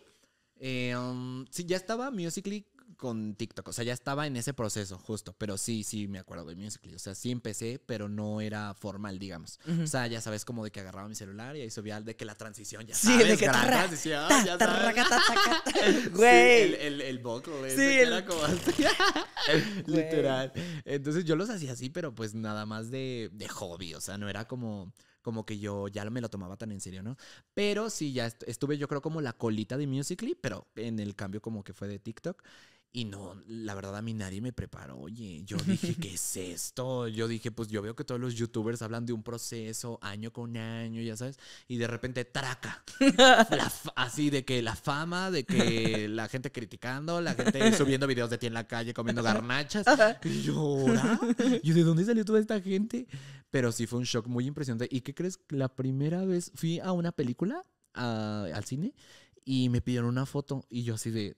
Eh, um, sí, ya estaba Musicly con TikTok. O sea, ya estaba en ese proceso, justo. Pero sí, sí, me acuerdo de Musical.ly. O sea, sí empecé, pero no era formal, digamos. O sea, ya sabes, como de que agarraba mi celular y ahí subía de que la transición, ya sabes. Sí, ya sabes. Güey. el, el, vocal, era como Literal. Entonces yo los hacía así, pero pues nada más de, de hobby. O sea, no era como como que yo ya me lo tomaba tan en serio, ¿no? Pero sí, ya estuve yo creo como la colita de Musically, pero en el cambio como que fue de TikTok. Y no, la verdad a mí nadie me preparó. Oye, yo dije, ¿qué es esto? Yo dije, pues yo veo que todos los youtubers hablan de un proceso año con año, ya sabes, y de repente traca. así de que la fama, de que la gente criticando, la gente subiendo videos de ti en la calle comiendo garnachas. Y yo, ¿Y de dónde salió toda esta gente? Pero sí fue un shock muy impresionante. ¿Y qué crees? La primera vez fui a una película, al cine, y me pidieron una foto y yo así de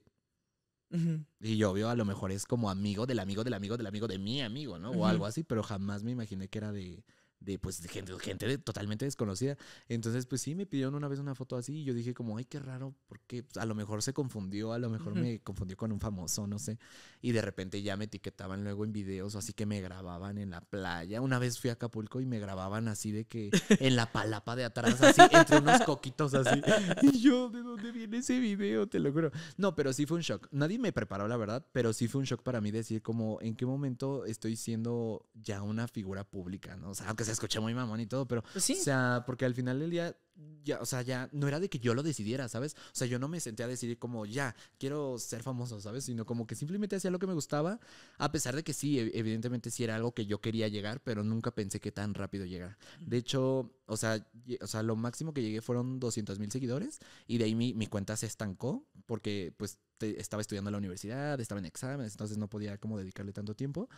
y yo veo a lo mejor es como amigo del amigo del amigo del amigo de mi amigo, ¿no? O algo así, pero jamás me imaginé que era de de pues gente, gente totalmente desconocida. Entonces, pues sí, me pidieron una vez una foto así y yo dije como, ay, qué raro, porque pues, a lo mejor se confundió, a lo mejor me confundió con un famoso, no sé. Y de repente ya me etiquetaban luego en videos, así que me grababan en la playa. Una vez fui a Acapulco y me grababan así de que en la palapa de atrás, así, entre unos coquitos así. Y yo, ¿de dónde viene ese video? Te lo juro. No, pero sí fue un shock. Nadie me preparó, la verdad, pero sí fue un shock para mí decir como, ¿en qué momento estoy siendo ya una figura pública? ¿no? O sea, aunque sea escuché muy mamón y todo, pero. Pues sí. O sea, porque al final del día, ya, o sea, ya no era de que yo lo decidiera, ¿sabes? O sea, yo no me senté a decidir como, ya, quiero ser famoso, ¿sabes? Sino como que simplemente hacía lo que me gustaba, a pesar de que sí, e, evidentemente sí era algo que yo quería llegar, pero nunca pensé que tan rápido llegara. De hecho, o sea, o sea lo máximo que llegué fueron 200 mil seguidores y de ahí mi, mi cuenta se estancó porque, pues, estaba estudiando en la universidad, estaba en exámenes, entonces no podía como dedicarle tanto tiempo.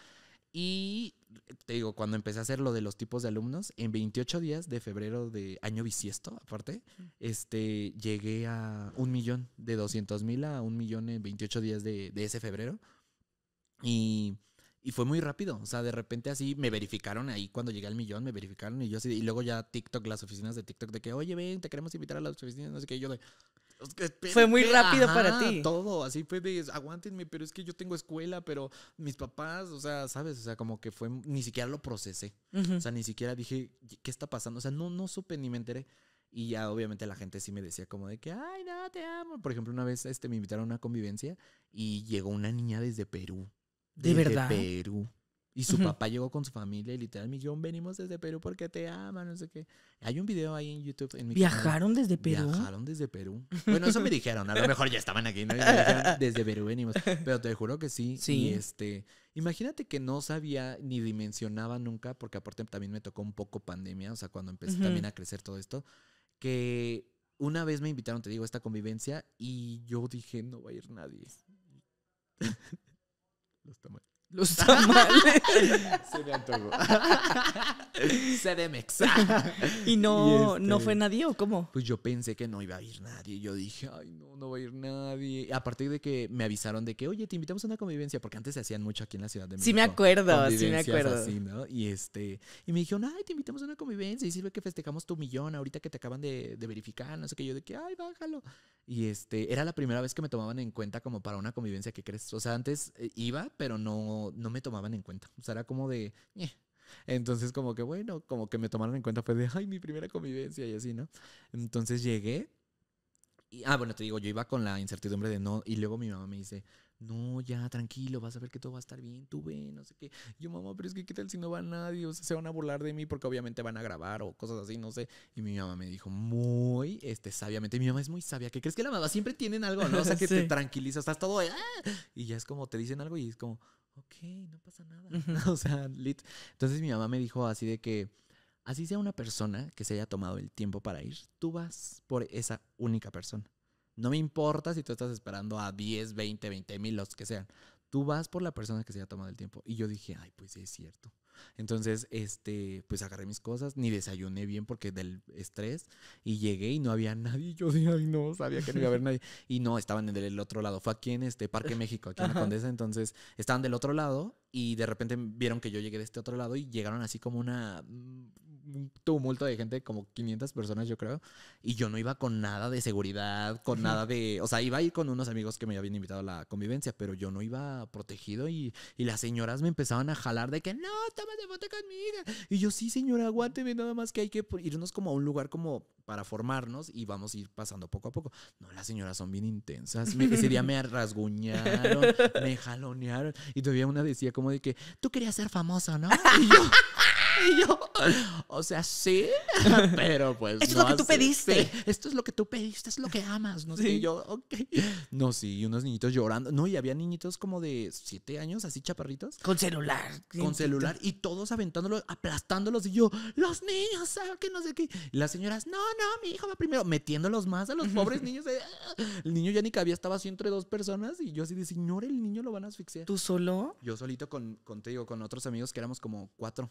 Y te digo, cuando empecé a hacer lo de los tipos de alumnos, en 28 días de febrero de año bisiesto, aparte, este, llegué a un millón, de 200 mil a un millón en 28 días de, ese febrero. Y, fue muy rápido, o sea, de repente así me verificaron ahí cuando llegué al millón, me verificaron y yo así, y luego ya TikTok, las oficinas de TikTok, de que, oye, ven, te queremos invitar a las oficinas, no sé qué, yo de, fue muy rápido para ti. Todo, así fue de aguántenme, pero es que yo tengo escuela, pero mis papás, o sea, sabes, o sea, como que fue, ni siquiera lo procesé. O sea, ni siquiera dije, ¿qué está pasando? O sea, no, no supe ni me enteré. Y ya obviamente la gente sí me decía como de que, ay, no, te amo. Por ejemplo, una vez este, me invitaron a una convivencia y llegó una niña desde Perú. ¿De desde verdad? Perú. Y su papá llegó con su familia y literal mi guión venimos desde Perú porque te aman, no sé qué. Hay un video ahí en YouTube. ¿Viajaron desde Perú? Viajaron desde Perú. Bueno, eso me dijeron, a lo mejor ya estaban aquí, ¿no? desde Perú venimos. Pero te juro que sí. Sí. este, imagínate que no sabía ni dimensionaba nunca, porque aparte también me tocó un poco pandemia, o sea, cuando empecé también a crecer todo esto, que una vez me invitaron, te digo, a esta convivencia y yo dije, no va a ir nadie. está mal. Los mal Se me antojó. CDMX. ¿Y no, y este no fue nadie o cómo? Pues yo pensé que no iba a ir nadie. Yo dije, ay, no, no va a ir nadie. A partir de que me avisaron de que, oye, te invitamos a una convivencia, porque antes se hacían mucho aquí en la Ciudad de México. Sí, me acuerdo, sí, me acuerdo. Y, este, y me dijeron, ay, te invitamos a una convivencia y sirve que festejamos tu millón ahorita que te acaban de, de verificar. No sé qué. Yo de que, ay, bájalo. Y este, era la primera vez que me tomaban en cuenta como para una convivencia que crees. O sea, antes eh, iba, pero no no me tomaban en cuenta. O sea, era como de... Entonces como que bueno, como que me tomaron en cuenta fue de, ay, mi primera convivencia y así, ¿no? Entonces llegué. Y, ah, bueno, te digo, yo iba con la incertidumbre de no. Y luego mi mamá me dice, no, ya, tranquilo, vas a ver que todo va a estar bien, tú ve, no sé qué. Yo, mamá, pero es que qué tal si no va nadie, o sea, se van a burlar de mí porque obviamente van a grabar o cosas así, no sé. Y mi mamá me dijo muy, este, sabiamente, mi mamá es muy sabia, ¿Qué crees que la mamá siempre tienen algo, ¿no? O sea, que te tranquiliza, estás todo, ¡ah!". y ya es como, te dicen algo y es como, ok, no pasa nada. o sea, Entonces mi mamá me dijo así de que, así sea una persona que se haya tomado el tiempo para ir, tú vas por esa única persona. No me importa si tú estás esperando a 10, 20, 20 mil, los que sean. Tú vas por la persona que se haya tomado el tiempo. Y yo dije, ay, pues sí, es cierto. Entonces, este, pues agarré mis cosas, ni desayuné bien porque del estrés, y llegué y no había nadie. Yo dije, ay, no, sabía que no iba a haber nadie. Y no, estaban del otro lado. Fue aquí en este Parque México, aquí en la Condesa. Entonces, estaban del otro lado y de repente vieron que yo llegué de este otro lado y llegaron así como una mm, un tumulto de gente, como 500 personas yo creo, y yo no iba con nada de seguridad, con nada de, o sea, iba a ir con unos amigos que me habían invitado a la convivencia, pero yo no iba protegido y, y las señoras me empezaban a jalar de que no, de foto conmigo. Y yo sí, señora, aguánteme, nada más que hay que irnos como a un lugar como para formarnos y vamos a ir pasando poco a poco. No, las señoras son bien intensas. Me, ese día me rasguñaron, me jalonearon y todavía una decía como de que, tú querías ser famoso, ¿no? Y yo... yo, o sea, sí, pero pues. Esto es lo que tú pediste. esto es lo que tú pediste, es lo que amas. No sé, yo, ok. No, sí, y unos niñitos llorando. No, y había niñitos como de siete años, así chaparritos. Con celular. Con celular y todos aventándolos, aplastándolos. Y yo, los niños, ah, que No sé qué. las señoras, no, no, mi hijo va primero, metiéndolos más a los pobres niños. Eh, el niño ya ni cabía, estaba así entre dos personas. Y yo, así de, señor, el niño lo van a asfixiar. ¿Tú solo? Yo solito con, contigo con otros amigos que éramos como cuatro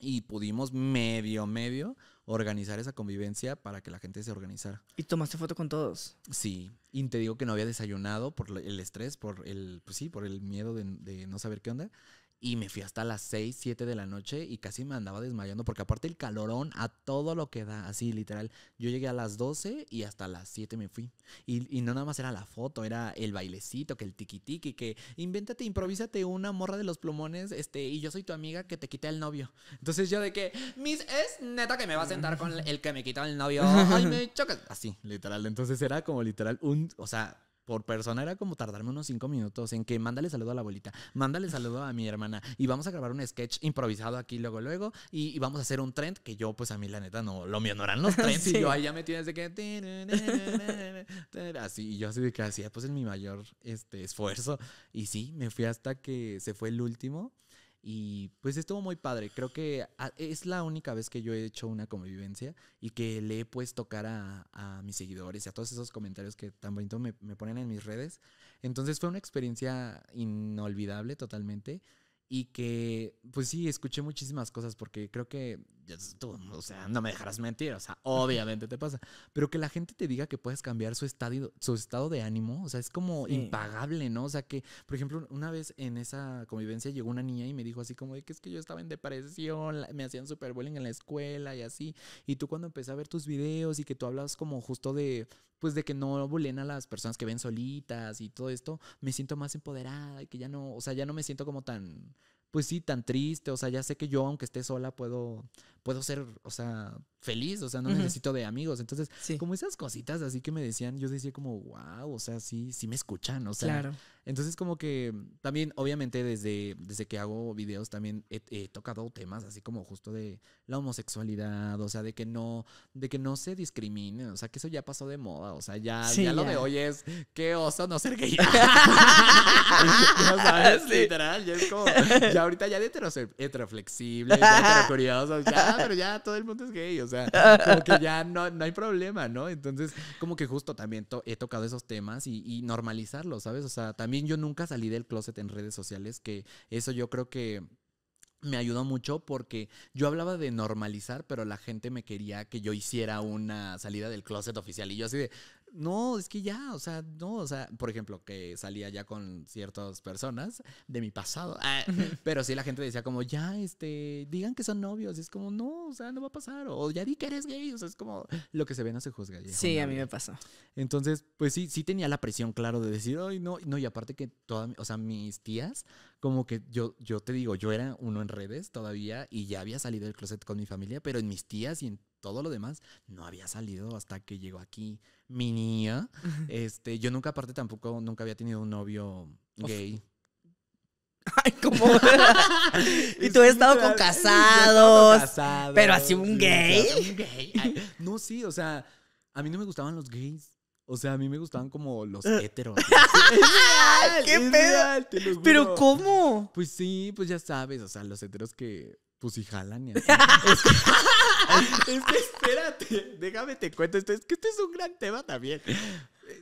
y pudimos medio, medio organizar esa convivencia para que la gente se organizara. ¿Y tomaste foto con todos? Sí, y te digo que no había desayunado por el estrés, por el, pues sí, por el miedo de, de no saber qué onda. Y me fui hasta las 6, 7 de la noche y casi me andaba desmayando porque aparte el calorón a todo lo que da, así literal. Yo llegué a las 12 y hasta las 7 me fui. Y, y no nada más era la foto, era el bailecito, que el tiki, que invéntate, improvísate una morra de los plumones, este, y yo soy tu amiga que te quita el novio. Entonces yo de que, mis, es neta que me va a sentar con el que me quita el novio. Ay, me chocas. Así, literal. Entonces era como literal un, o sea, por persona era como tardarme unos cinco minutos en que mándale saludo a la abuelita, mándale saludo a mi hermana y vamos a grabar un sketch improvisado aquí luego, luego y, vamos a hacer un trend que yo, pues a mí la neta, no, lo me no los trends y yo ahí ya me tienes de que... Así, y yo así de que hacía pues en mi mayor este, esfuerzo y sí, me fui hasta que se fue el último y pues estuvo muy padre. Creo que es la única vez que yo he hecho una convivencia y que le he puesto cara a, a mis seguidores y a todos esos comentarios que tan bonito me, me ponen en mis redes. Entonces fue una experiencia inolvidable totalmente y que pues sí, escuché muchísimas cosas porque creo que o sea, no me dejarás mentir, o sea, obviamente te pasa. Pero que la gente te diga que puedes cambiar su estado, su estado de ánimo, o sea, es como impagable, ¿no? O sea, que, por ejemplo, una vez en esa convivencia llegó una niña y me dijo así como de que es que yo estaba en depresión, me hacían super bullying en la escuela y así. Y tú cuando empecé a ver tus videos y que tú hablas como justo de, pues de que no bullying a las personas que ven solitas y todo esto, me siento más empoderada y que ya no, o sea, ya no me siento como tan pues sí, tan triste. O sea, ya sé que yo, aunque esté sola, puedo, puedo ser, o sea, feliz, o sea, no necesito de amigos. Entonces, como esas cositas así que me decían, yo decía como, wow, o sea, sí, sí me escuchan, o sea. Entonces, como que también, obviamente, desde, desde que hago videos también he, tocado temas así como justo de la homosexualidad, o sea, de que no, de que no se discrimine, o sea, que eso ya pasó de moda, o sea, ya, ya, lo de hoy es, qué oso no ser gay. no sabes, literal, ya es como, ya ahorita ya de heteroflexible, ya heterocurioso, ya pero ya todo el mundo es gay, o sea, como que ya no, hay problema, ¿no? Entonces, como que justo también he tocado esos temas y, y normalizarlos, ¿sabes? O sea, también yo nunca salí del closet en redes sociales, que eso yo creo que me ayudó mucho porque yo hablaba de normalizar, pero la gente me quería que yo hiciera una salida del closet oficial. Y yo así de, no, es que ya, o sea, no, o sea, por ejemplo, que salía ya con ciertas personas de mi pasado, ah, pero sí la gente decía como, ya, este, digan que son novios, es como, no, o sea, no va a pasar, o ya di que eres gay, o sea, es como, lo que se ve no se juzga. sí, a mí me pasó. Entonces, pues sí, sí tenía la presión, claro, de decir, ay, no, no, y aparte que todas, o sea, mis tías, como que yo, yo te digo, yo era uno en redes todavía y ya había salido del closet con mi familia, pero en mis tías y en todo lo demás no había salido hasta que llegó aquí mi niña. Este, yo nunca, aparte, tampoco, nunca había tenido un novio gay. Ay, ¿cómo? y tú has estado con casados. pero así un gay. Un gay. no, sí, o sea, a mí no me gustaban los gays. O sea, a mí me gustaban como los héteros. Eh. ¡Qué pedo! pero ¿cómo? Pues sí, pues ya sabes, o sea, los héteros que pues si jalan es, que, espérate, déjame te cuento Es que este es un gran tema también.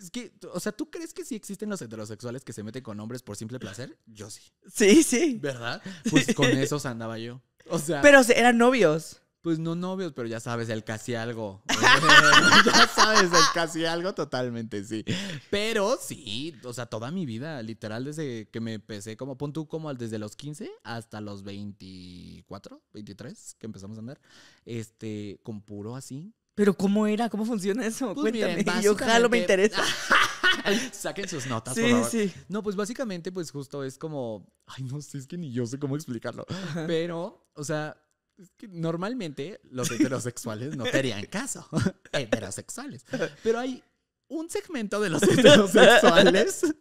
Es que, o sea, ¿tú crees que sí existen los heterosexuales que se meten con hombres por simple placer? Yo sí. Sí, sí. ¿Verdad? Pues con esos andaba yo. O sea. Pero eran novios pues no novios, pero ya sabes, el casi algo. ya sabes, el casi algo totalmente, sí. Pero sí, o sea, toda mi vida, literal, desde que me empecé, como pon tú como desde los 15 hasta los 24, 23, que empezamos a andar, este, con puro así. Pero ¿cómo era? ¿Cómo funciona eso? Pues Cuéntame. Yo jalo, me interesa. Saquen sus notas, sí, Sí. No, pues básicamente, pues justo es como. Ay, no sé, es que ni yo sé cómo explicarlo. Pero, o sea, es que normalmente los heterosexuales no te harían caso. heterosexuales. Pero hay un segmento de los heterosexuales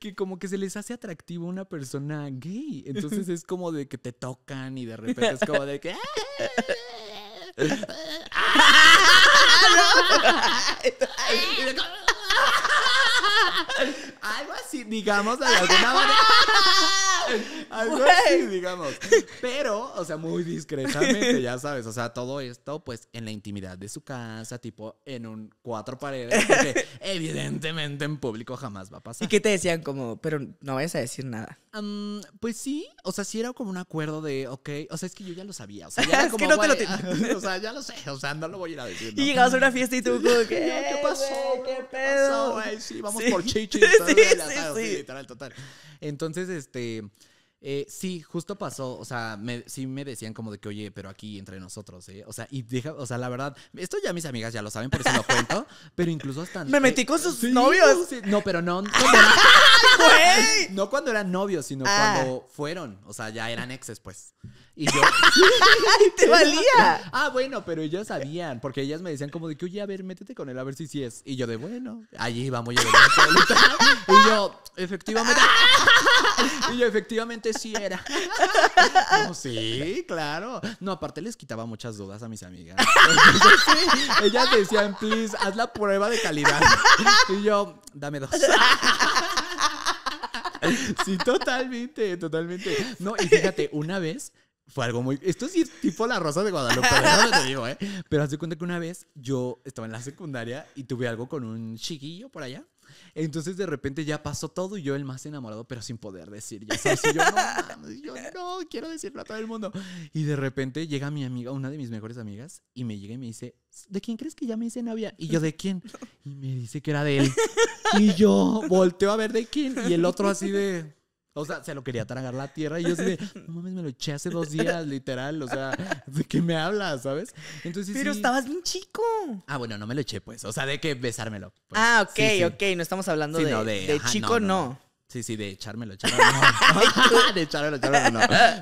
que como que se les hace atractivo una persona gay. Entonces es como de que te tocan y de repente es como de que... Ah, ah". Algo así, digamos, de alguna manera. Algo así, digamos. Pero, o sea, muy discretamente, ya sabes. O sea, todo esto, pues, en la intimidad de su casa, tipo, en un cuatro paredes, que evidentemente en público jamás va a pasar. ¿Y qué te decían como, pero no vayas a decir nada? pues sí, o sea, sí era como un acuerdo de, ok, o sea, es que yo ya lo sabía. O sea, ya era como, no te lo O sea, ya lo sé, o sea, no lo voy a ir a decir. Y llegabas a una fiesta y tú, ¿qué, pasó? ¿Qué pedo? sí, vamos por chichis. literal, total. Entonces, este, eh, sí, justo pasó, o sea, me, sí me decían como de que, oye, pero aquí entre nosotros, ¿eh? O sea, y deja, o sea, la verdad, esto ya mis amigas ya lo saben, por eso lo cuento, pero incluso hasta... Me metí eh, con sus novios. no, pero no... Cuando no cuando eran novios, sino ah. cuando fueron, o sea, ya eran exes, pues. Y yo... ¡Te valía! Ah, bueno, pero ellos sabían, porque ellas me decían como de que, oye, a ver, métete con él, a ver si sí es. Y yo de, bueno, allí vamos y yo, efectivamente... y yo, efectivamente si sí era. sí, claro. No, aparte les quitaba muchas dudas a mis amigas. ellas decían, please, haz la prueba de calidad. Y yo, dame dos. Sí, totalmente, totalmente. No, y fíjate, una vez fue algo muy. Esto sí es tipo la rosa de Guadalupe, no te digo, ¿eh? Pero cuenta que una vez yo estaba en la secundaria y tuve algo con un chiquillo por allá. Entonces de repente ya pasó todo y yo el más enamorado, pero sin poder decir, ya yo, no, yo no, quiero decirlo a todo el mundo. Y de repente llega mi amiga, una de mis mejores amigas, y me llega y me dice, ¿de quién crees que ya me hice novia? Y yo, ¿de quién? Y me dice que era de él. Y yo volteo a ver de quién. Y el otro así de, o sea, se lo quería tragar la tierra y yo dije no mames, me lo eché hace dos días, literal. O sea, ¿de qué me hablas, sabes? Entonces, Pero estabas bien chico. Ah, bueno, no me lo eché, pues. O sea, de que besármelo. Pues. Ah, ok, ok. No estamos hablando de, chico, no. Sí, sí, de echármelo, echármelo. de echármelo, echármelo, no.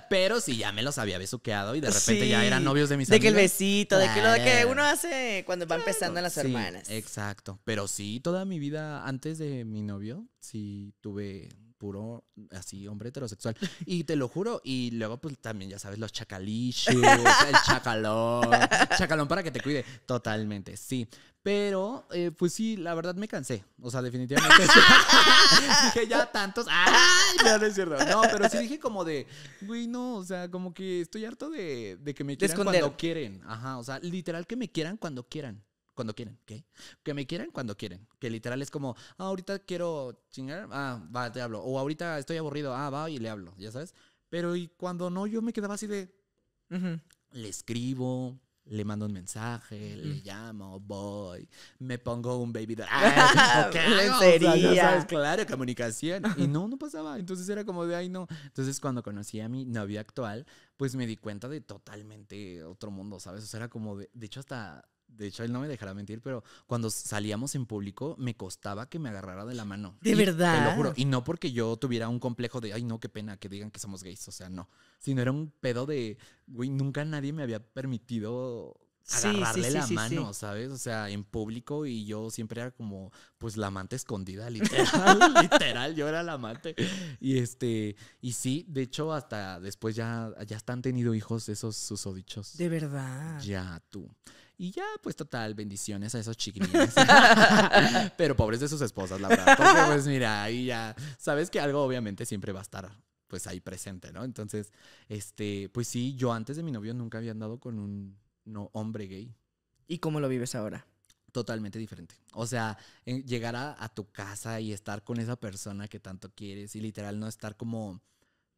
Pero sí, ya me los había besuqueado y de repente ya eran novios de mis de amigos. De que el besito, de que lo que uno hace cuando va claro. a las hermanas. Exacto. Pero sí, toda mi vida antes de mi novio, sí tuve puro así hombre heterosexual. Y te lo juro, y luego pues también ya sabes los chacalichos, el chacalón, chacalón para que te cuide. Totalmente, sí. Pero, eh, pues sí, la verdad me cansé. O sea, definitivamente. dije ya tantos. ¡Ay! No, es No, pero sí dije como de, güey, no, o sea, como que estoy harto de, de que me quieran cuando quieren. Ajá, o sea, literal que me quieran cuando quieran cuando quieren, ¿qué? Que me quieran cuando quieren. Que literal es como, ah, ahorita quiero chingar, ah, va, te hablo. O ahorita estoy aburrido, ah, va y le hablo, ya sabes. Pero y cuando no, yo me quedaba así de, le escribo, le mando un mensaje, le llamo, voy, me pongo un baby ¡Ah, ¿qué o claro, comunicación. Y no, no pasaba. Entonces era como de, ay, no. Entonces cuando conocí a mi novia actual, pues me di cuenta de totalmente otro mundo, ¿sabes? O sea, era como de, de hecho, hasta de hecho él no me dejará mentir, pero cuando salíamos en público me costaba que me agarrara de la mano. De verdad. Te lo juro. Y no porque yo tuviera un complejo de, ay, no, qué pena que digan que somos gays, o sea, no. Sino era un pedo de, güey, nunca nadie me había permitido agarrarle la mano, ¿sabes? O sea, en público y yo siempre era como, pues la amante escondida, literal, literal, yo era la amante. Y este, y sí, de hecho, hasta después ya, ya están tenido hijos esos susodichos. De verdad. Ya, tú. Y ya, pues total, bendiciones a esos chiquilines. Pero pobres de sus esposas, la verdad. Porque pues mira, ahí ya sabes que algo obviamente siempre va a estar pues ahí presente, ¿no? Entonces, este, pues sí, yo antes de mi novio nunca había andado con un hombre gay. ¿Y cómo lo vives ahora? totalmente diferente. O sea, eh, llegar a, a, tu casa y estar con esa persona que tanto quieres y literal no estar como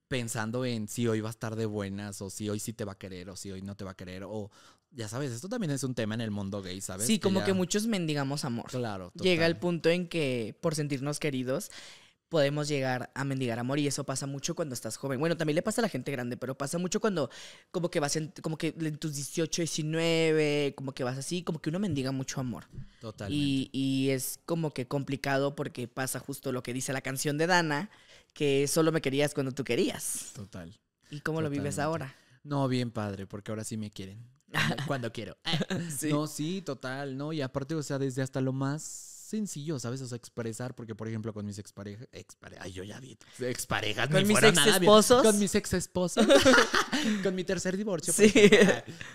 pensando en si hoy va a estar de buenas o si hoy sí te va a querer o si hoy no te va a querer o ya sabes, esto también es un tema en el mundo gay, ¿sabes? Sí, como que muchos mendigamos amor. Claro. Llega el punto en que por sentirnos queridos podemos llegar a mendigar amor y eso pasa mucho cuando estás joven. Bueno, también le pasa a la gente grande, pero pasa mucho cuando como que vas en, como que en tus 18, 19, como que vas así, como que uno mendiga mucho amor. total Y, es como que complicado porque pasa justo lo que dice la canción de Dana, que solo me querías cuando tú querías. Total. ¿Y cómo lo vives ahora? No, bien padre, porque ahora sí me quieren cuando quiero. Ah, no, sí, total, ¿no? Y aparte, o sea, desde hasta lo más sencillo, ¿sabes? O expresar, porque por ejemplo, con mis exparejas, exparejas, ay, yo ya vi, exparejas, con mis ex esposos. Con mis ex con mi tercer divorcio. Sí.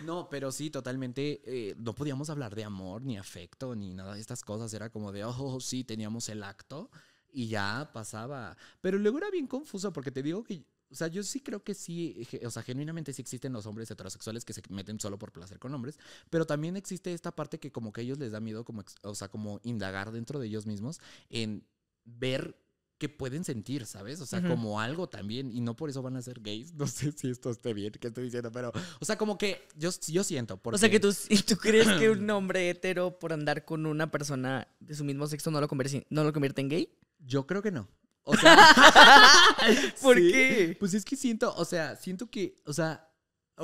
no, pero sí, totalmente, eh, no podíamos hablar de amor, ni afecto, ni nada de estas cosas. Era como de, oh, sí, teníamos el acto y ya pasaba. Pero luego era bien confuso porque te digo que o sea, yo sí creo que sí, o sea, genuinamente sí existen los hombres heterosexuales que se meten solo por placer con hombres, pero también existe esta parte que como que a ellos les da miedo, como, o sea, como indagar dentro de ellos mismos en ver qué pueden sentir, ¿sabes? O sea, como algo también, y no por eso van a ser gays. No sé si esto esté bien, que estoy diciendo, pero, o sea, como que yo, yo siento. Porque... O sea, que tú, tú crees que un hombre hetero por andar con una persona de su mismo sexo no lo, convierte, no lo convierte en gay. Yo creo que no. ¿por qué? Pues es que siento, o sea, siento que, o sea,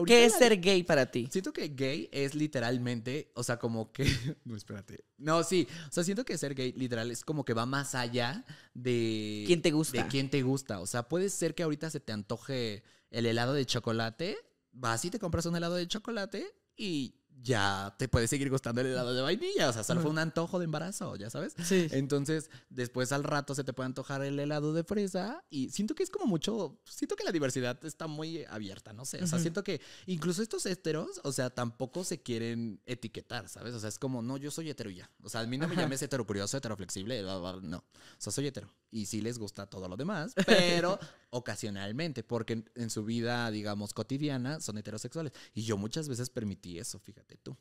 ¿Qué es ser gay para ti? Siento que gay es literalmente, o sea, como que. No, espérate. No, sí. O sea, siento que ser gay literal es como que va más allá de. ¿Quién te gusta? De quién te gusta. O sea, puede ser que ahorita se te antoje el helado de chocolate. Vas y te compras un helado de chocolate y ya te puede seguir gustando el helado de vainilla. O sea, solo fue un antojo de embarazo, ya sabes. Sí. Entonces, después al rato se te puede antojar el helado de fresa. Y siento que es como mucho. Siento que la diversidad está muy abierta, no sé. O sea, siento que incluso estos heteros, o sea, tampoco se quieren etiquetar, ¿sabes? O sea, es como, no, yo soy hetero ya. O sea, a mí no me llames hetero curioso, hetero flexible, no. O sea, soy hetero y sí les gusta todo lo demás, pero ocasionalmente, porque en, su vida, digamos, cotidiana, son heterosexuales. Y yo muchas veces permití eso, fíjate tú. O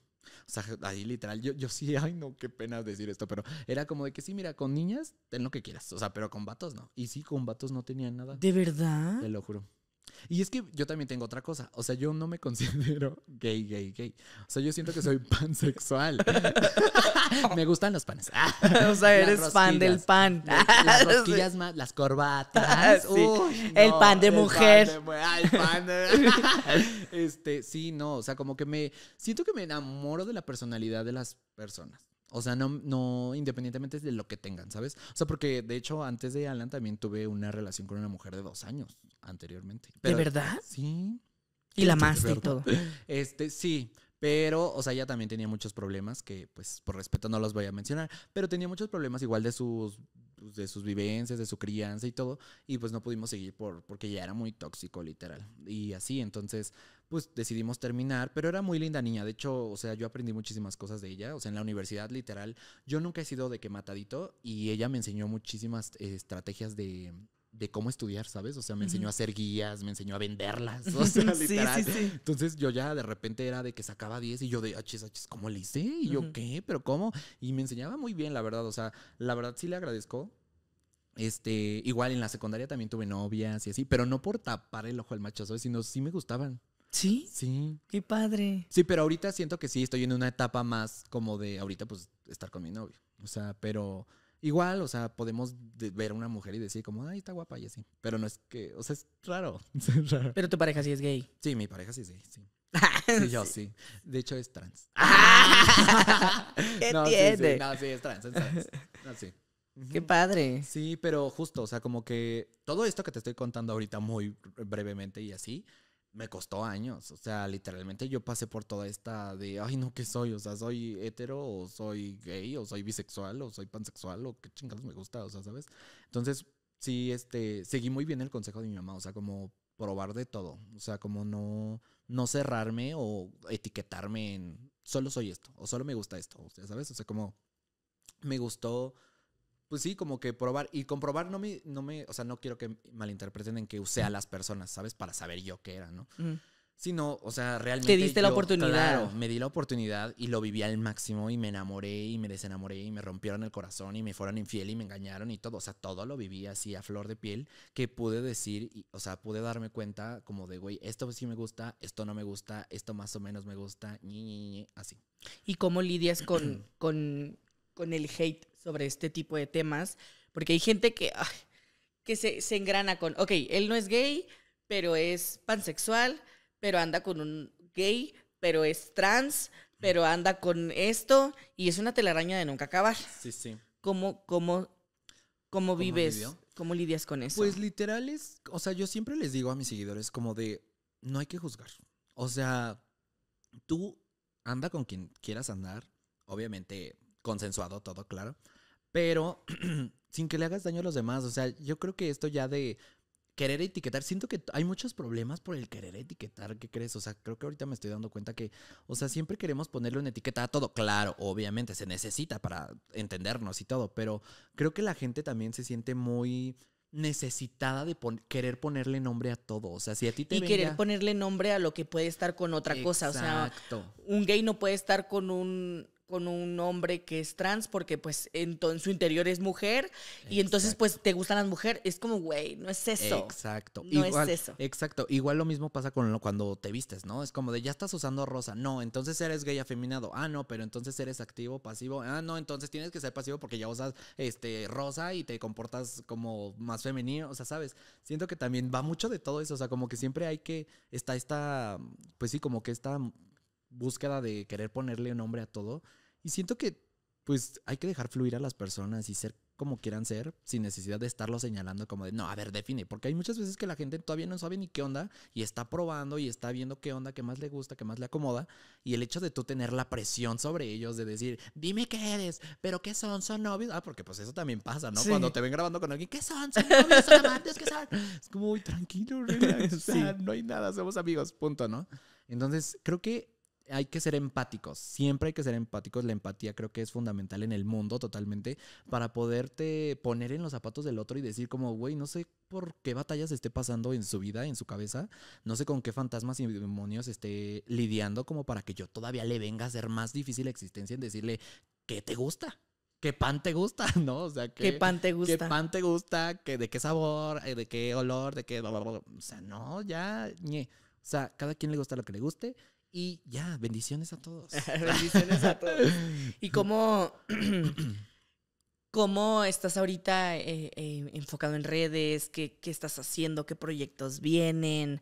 sea, ahí literal, yo, yo sí, ay no, qué pena decir esto, pero era como de que sí, mira, con niñas, ten lo que quieras, o sea, pero con vatos no. Y sí, con vatos no tenían nada. ¿De verdad? Te lo juro. Y es que yo también tengo otra cosa. O sea, yo no me considero gay, gay, gay. O sea, yo siento que soy pansexual. me gustan los panes. o sea, eres fan del pan. Las rosquillas más, las corbatas. el pan de mujer. este, sí, no. O sea, como que me. Siento que me enamoro de la personalidad de las personas. O sea, no, no independientemente de lo que tengan, ¿sabes? O sea, porque de hecho antes de Alan también tuve una relación con una mujer de dos años anteriormente. ¿De verdad? Sí. Y la más de este, todo. Este, sí. Pero, o sea, ella también tenía muchos problemas que, pues, por respeto no los voy a mencionar, pero tenía muchos problemas igual de sus pues, de sus vivencias, de su crianza y todo, y pues no pudimos seguir por, porque ya era muy tóxico, literal. Y así, entonces, pues decidimos terminar, pero era muy linda niña, de hecho, o sea, yo aprendí muchísimas cosas de ella, o sea, en la universidad, literal, yo nunca he sido de que matadito y ella me enseñó muchísimas eh, estrategias de de cómo estudiar, ¿sabes? O sea, me enseñó a hacer guías, me enseñó a venderlas, o sea, literal. Entonces yo ya de repente era de que sacaba 10 y yo de, achis, ah, achis, ah, ¿cómo le hice? Y yo, ¿qué? ¿Pero cómo? Y me enseñaba muy bien, la verdad, o sea, la verdad sí le agradezco. Este, igual en la secundaria también tuve novias y así, pero no por tapar el ojo al machazo Sino sí me gustaban. ¿Sí? Sí. Qué padre. Sí, pero ahorita siento que sí, estoy en una etapa más como de ahorita pues estar con mi novio. O sea, pero Igual, o sea, podemos ver a una mujer y decir como, ay, está guapa y así. Pero no es que, o sea, es raro. Pero tu pareja sí es gay. Sí, mi pareja sí es gay, sí. Ah, y yo sí. De hecho, es trans. ¿Qué ah, no, Sí, No, sí, es trans, es trans. sí. Qué padre. Sí, pero justo, o sea, como que todo esto que te estoy contando ahorita muy brevemente y así, me costó años. O sea, literalmente yo pasé por toda esta de, ay, no, ¿qué soy? O sea, ¿soy hetero o soy gay o soy bisexual o soy pansexual o qué chingados me gusta? O sea, ¿sabes? Entonces, sí, este, seguí muy bien el consejo de mi mamá. O sea, como probar de todo. O sea, como no, no cerrarme o etiquetarme en, solo soy esto o solo me gusta esto. O sea, ¿sabes? O sea, como me gustó pues sí, como que probar. Y comprobar no me, no me, o sea, no quiero que malinterpreten en que usé a las personas, ¿sabes? Para saber yo qué era, ¿no? Sino, o sea, realmente. Te diste la oportunidad. Claro, me di la oportunidad y lo viví al máximo y me enamoré y me desenamoré y me rompieron el corazón y me fueron infiel y me engañaron y todo. O sea, todo lo viví así a flor de piel que pude decir, o sea, pude darme cuenta como de, güey, esto sí me gusta, esto no me gusta, esto más o menos me gusta, ñi, así. ¿Y cómo lidias con, con con el hate sobre este tipo de temas, porque hay gente que, que se, engrana con, ok, él no es gay, pero es pansexual, pero anda con un gay, pero es trans, pero anda con esto, y es una telaraña de nunca acabar. Sí, sí. ¿Cómo, cómo, cómo vives? ¿Cómo lidias con eso? Pues literal es, o sea, yo siempre les digo a mis seguidores como de, no hay que juzgar. O sea, tú anda con quien quieras andar, obviamente consensuado todo, claro. Pero sin que le hagas daño a los demás. O sea, yo creo que esto ya de querer etiquetar, siento que hay muchos problemas por el querer etiquetar, ¿qué crees? O sea, creo que ahorita me estoy dando cuenta que, o sea, siempre queremos ponerle una etiqueta a todo. Claro, obviamente se necesita para entendernos y todo, pero creo que la gente también se siente muy necesitada de querer ponerle nombre a todo, o sea, si a ti te y querer ponerle nombre a lo que puede estar con otra cosa, o sea, un gay no puede estar con un con un hombre que es trans porque pues en, su interior es mujer y entonces pues te gustan las mujeres. Es como, güey, no es eso. Exacto. No Igual, es eso. Exacto. Igual lo mismo pasa con cuando te vistes, ¿no? Es como de ya estás usando rosa. No, entonces eres gay afeminado. Ah, no, pero entonces eres activo, pasivo. Ah, no, entonces tienes que ser pasivo porque ya usas este rosa y te comportas como más femenino. O sea, ¿sabes? Siento que también va mucho de todo eso. O sea, como que siempre hay que, está esta, pues sí, como que esta búsqueda de querer ponerle un nombre a todo y siento que pues hay que dejar fluir a las personas y ser como quieran ser, sin necesidad de estarlo señalando como de, no, a ver, define, porque hay muchas veces que la gente todavía no sabe ni qué onda y está probando y está viendo qué onda, qué más le gusta, qué más le acomoda, y el hecho de tú tener la presión sobre ellos de decir, dime qué eres, pero qué son, son novios, ah, porque pues eso también pasa, ¿no? Cuando te ven grabando con alguien, ¿qué son? ¿Son novios? ¿Son son? Es como, uy, tranquilo, no hay nada, somos amigos, punto, ¿no? Entonces, creo que hay que ser empáticos, siempre hay que ser empáticos. La empatía creo que es fundamental en el mundo totalmente para poderte poner en los zapatos del otro y decir como, güey, no sé por qué batallas esté pasando en su vida, en su cabeza, no sé con qué fantasmas y demonios esté lidiando como para que yo todavía le venga a ser más difícil la existencia en decirle, ¿qué te gusta? ¿Qué pan te gusta? ¿No? O sea, ¿qué pan te gusta? ¿Qué pan te gusta? ¿De qué sabor? Eh, ¿De qué olor? ¿De qué...? O sea, no, ya... O sea, cada quien le gusta lo que le guste y ya, bendiciones a todos. bendiciones a todos. ¿Y cómo, cómo estás ahorita eh, eh, enfocado en redes? ¿Qué, estás haciendo? ¿Qué proyectos vienen?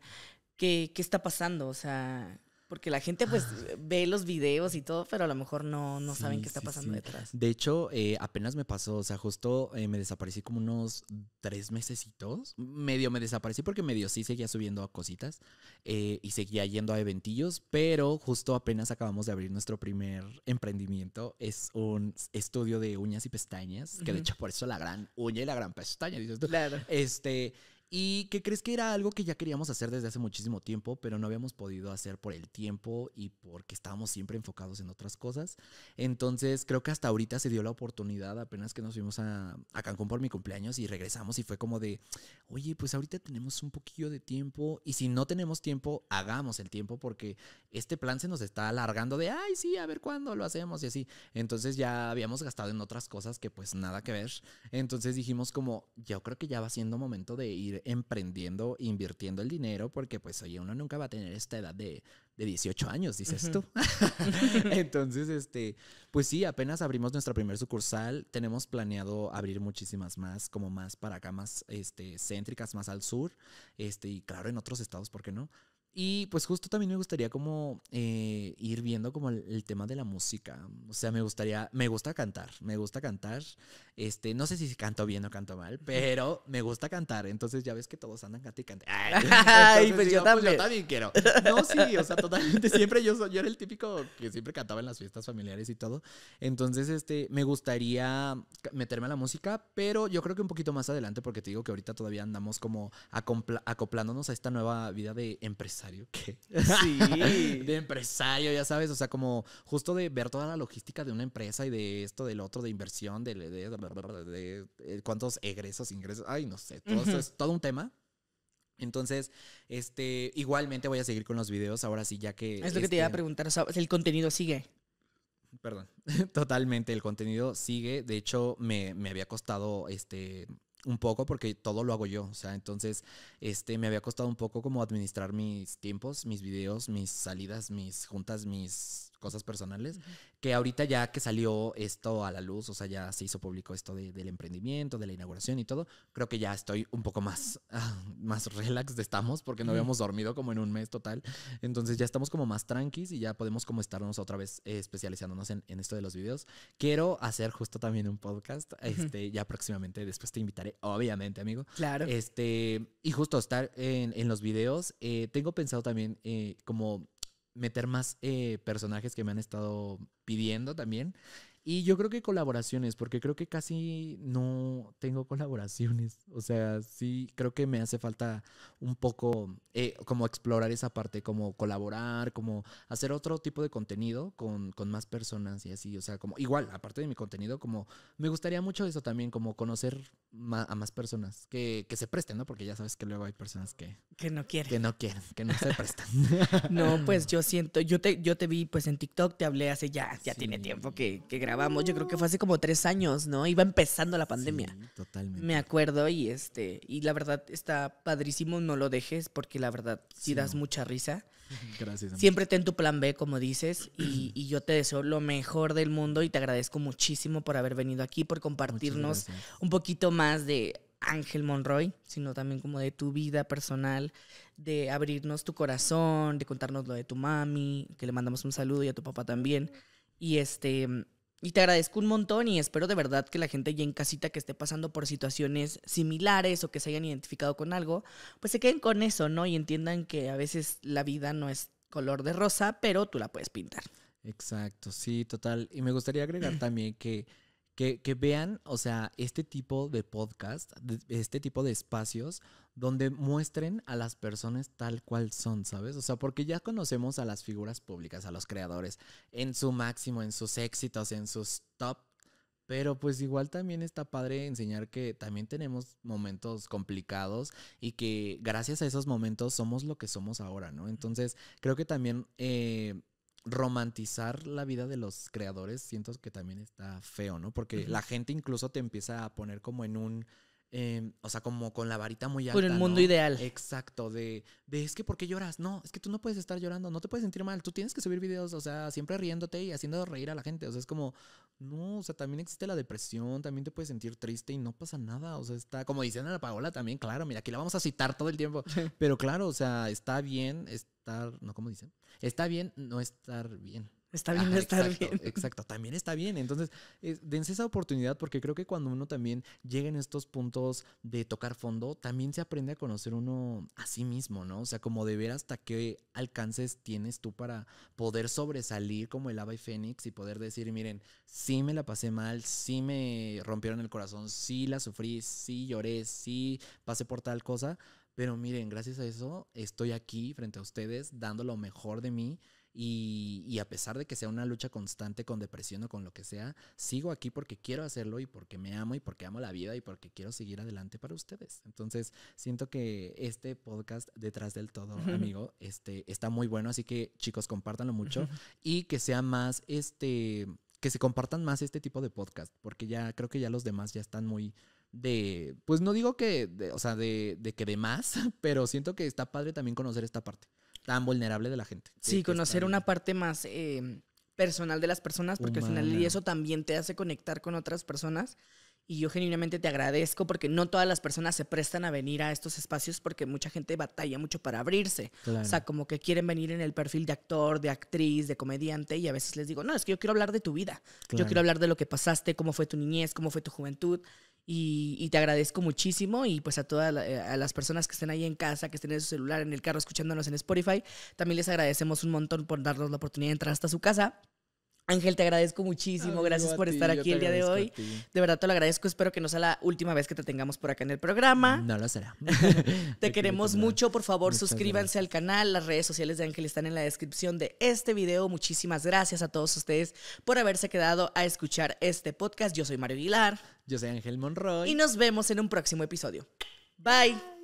¿Qué, ¿Qué está pasando? O sea, porque la gente pues ah. ve los videos y todo, pero a lo mejor no, no saben qué está pasando detrás. De hecho, eh, apenas me pasó, o sea, justo eh, me desaparecí como unos tres mesecitos. Medio me desaparecí porque medio sí seguía subiendo a cositas eh, y seguía yendo a eventillos, pero justo apenas acabamos de abrir nuestro primer emprendimiento. Es un estudio de uñas y pestañas, que de hecho por eso la gran uña y la gran pestaña, dices tú. Claro. Este... ¿Y que crees que era algo que ya queríamos hacer desde hace muchísimo tiempo, pero no habíamos podido hacer por el tiempo y porque estábamos siempre enfocados en otras cosas? Entonces creo que hasta ahorita se dio la oportunidad, apenas que nos fuimos a, Cancún por mi cumpleaños y regresamos y fue como de, oye, pues ahorita tenemos un poquillo de tiempo y si no tenemos tiempo, hagamos el tiempo porque este plan se nos está alargando de, ay, sí, a ver cuándo lo hacemos y así. Entonces ya habíamos gastado en otras cosas que pues nada que ver. Entonces dijimos como, yo creo que ya va siendo momento de ir emprendiendo, invirtiendo el dinero, porque pues oye, uno nunca va a tener esta edad de, de 18 años, dices tú. Entonces, este, pues sí, apenas abrimos nuestra primer sucursal, tenemos planeado abrir muchísimas más, como más para acá, más este, céntricas, más al sur, este, y claro, en otros estados, ¿por qué no? Y pues justo también me gustaría como eh, ir viendo como el, tema de la música. O sea, me gustaría, me gusta cantar, me gusta cantar. Este, no sé si canto bien o canto mal, pero me gusta cantar. Entonces ya ves que todos andan cantando y Ay, pues, yo pues, también. quiero. No, sí, o sea, totalmente siempre yo, soy, yo era el típico que siempre cantaba en las fiestas familiares y todo. Entonces, este, me gustaría meterme a la música, pero yo creo que un poquito más adelante porque te digo que ahorita todavía andamos como acoplándonos a esta nueva vida de empresa empresario que. Sí. de empresario, ya sabes. O sea, como justo de ver toda la logística de una empresa y de esto, del otro, de inversión, de, de, eh, cuántos egresos, ingresos. Ay, no sé. Todo es todo un tema. Entonces, este, igualmente voy a seguir con los videos ahora sí, ya que. Es lo que te este iba a preguntar, el contenido sigue. Perdón. Totalmente, el contenido sigue. De hecho, me, me había costado este un poco porque todo lo hago yo, o sea, entonces este me había costado un poco como administrar mis tiempos, mis videos, mis salidas, mis juntas, mis cosas personales, que ahorita ya que salió esto a la luz, o sea, ya se hizo público esto del emprendimiento, de la inauguración y todo, creo que ya estoy un poco más, ah, más relax de estamos, porque no habíamos dormido como en un mes total. Entonces ya estamos como más tranquis y ya podemos como estarnos otra vez eh, especializándonos en, esto de los videos. Quiero hacer justo también un podcast, este, ya próximamente, después te invitaré, obviamente, amigo. Claro. Este, y justo estar en, en los videos, eh, tengo pensado también eh, como meter más eh, personajes que me han estado pidiendo también. Y yo creo que colaboraciones, porque creo que casi no tengo colaboraciones. O sea, sí, creo que me hace falta un poco eh, como explorar esa parte, como colaborar, como hacer otro tipo de contenido con, más personas y así. O sea, como igual, aparte de mi contenido, como me gustaría mucho eso también, como conocer a más personas que, se presten, ¿no? Porque ya sabes que luego hay personas que... Que no quieren. Que no quieren, que no se prestan. no, pues yo siento, yo te, yo te vi pues en TikTok, te hablé hace ya, ya tiene tiempo que, que grabé Vamos, yo creo que fue hace como tres años, ¿no? Iba empezando la pandemia. totalmente. Me acuerdo y este, y la verdad está padrísimo, no lo dejes porque la verdad sí, das mucha risa. Gracias. Siempre ten tu plan B, como dices, y, y, yo te deseo lo mejor del mundo y te agradezco muchísimo por haber venido aquí, por compartirnos un poquito más de Ángel Monroy, sino también como de tu vida personal, de abrirnos tu corazón, de contarnos lo de tu mami, que le mandamos un saludo y a tu papá también. Y este, y te agradezco un montón y espero de verdad que la gente ya en casita que esté pasando por situaciones similares o que se hayan identificado con algo, pues se queden con eso, ¿no? Y entiendan que a veces la vida no es color de rosa, pero tú la puedes pintar. Exacto, sí, total. Y me gustaría agregar también que que, vean, o sea, este tipo de podcast, este tipo de espacios donde muestren a las personas tal cual son, ¿sabes? O sea, porque ya conocemos a las figuras públicas, a los creadores, en su máximo, en sus éxitos, en sus top. Pero pues igual también está padre enseñar que también tenemos momentos complicados y que gracias a esos momentos somos lo que somos ahora, ¿no? Entonces creo que también eh, romantizar la vida de los creadores siento que también está feo, ¿no? Porque la gente incluso te empieza a poner como en un Em, o sea, como con la varita muy alta. Con el mundo ideal. Exacto, de, de es que ¿por qué lloras? No, es que tú no puedes estar llorando, no te puedes sentir mal, tú tienes que subir videos, o sea, siempre riéndote y haciendo reír a la gente, o sea, es como, no, o sea, también existe la depresión, también te puedes sentir triste y no pasa nada, o sea, está, como dicen a la Paola también, claro, mira, aquí la vamos a citar todo el tiempo, pero claro, o sea, está bien estar, no, como dicen? Está bien no estar bien. Está bien está bien. Exacto, también está bien. Entonces, dense esa oportunidad porque creo que cuando uno también llega en estos puntos de tocar fondo, también se aprende a conocer uno a sí mismo, ¿no? O sea, como de ver hasta qué alcances tienes tú para poder sobresalir como el Ava y Fénix y poder decir, miren, sí me la pasé mal, sí me rompieron el corazón, sí la sufrí, sí lloré, sí pasé por tal cosa, pero miren, gracias a eso estoy aquí frente a ustedes dando lo mejor de mí y, a pesar de que sea una lucha constante con depresión o con lo que sea, sigo aquí porque quiero hacerlo y porque me amo y porque amo la vida y porque quiero seguir adelante para ustedes. Entonces, siento que este podcast detrás del todo, amigo, este, está muy bueno. Así que, chicos, compártanlo mucho y que sea más este. Que se compartan más este tipo de podcast, porque ya creo que ya los demás ya están muy, de, pues no digo que, o sea, de, de, que de más, pero siento que está padre también conocer esta parte tan vulnerable de la gente. Sí, conocer una parte más eh, personal de las personas, porque al final eso también te hace conectar con otras personas. Y yo genuinamente te agradezco porque no todas las personas se prestan a venir a estos espacios porque mucha gente batalla mucho para abrirse. O sea, como que quieren venir en el perfil de actor, de actriz, de comediante y a veces les digo, no, es que yo quiero hablar de tu vida. Yo quiero hablar de lo que pasaste, cómo fue tu niñez, cómo fue tu juventud. Y, te agradezco muchísimo y pues a todas eh, las personas que estén ahí en casa, que estén en su celular, en el carro, escuchándonos en Spotify, también les agradecemos un montón por darnos la oportunidad de entrar hasta su casa. Ángel, te agradezco muchísimo. Gracias por estar aquí el día de hoy. De verdad te lo agradezco. Espero que no sea la última vez que te tengamos por acá en el programa. No lo será. te queremos mucho. Por favor, suscríbanse al canal. Las redes sociales de Ángel están en la descripción de este video. Muchísimas gracias a todos ustedes por haberse quedado a escuchar este podcast. Yo soy Mario Aguilar. Yo soy Ángel Monroy. Y nos vemos en un próximo episodio. Bye.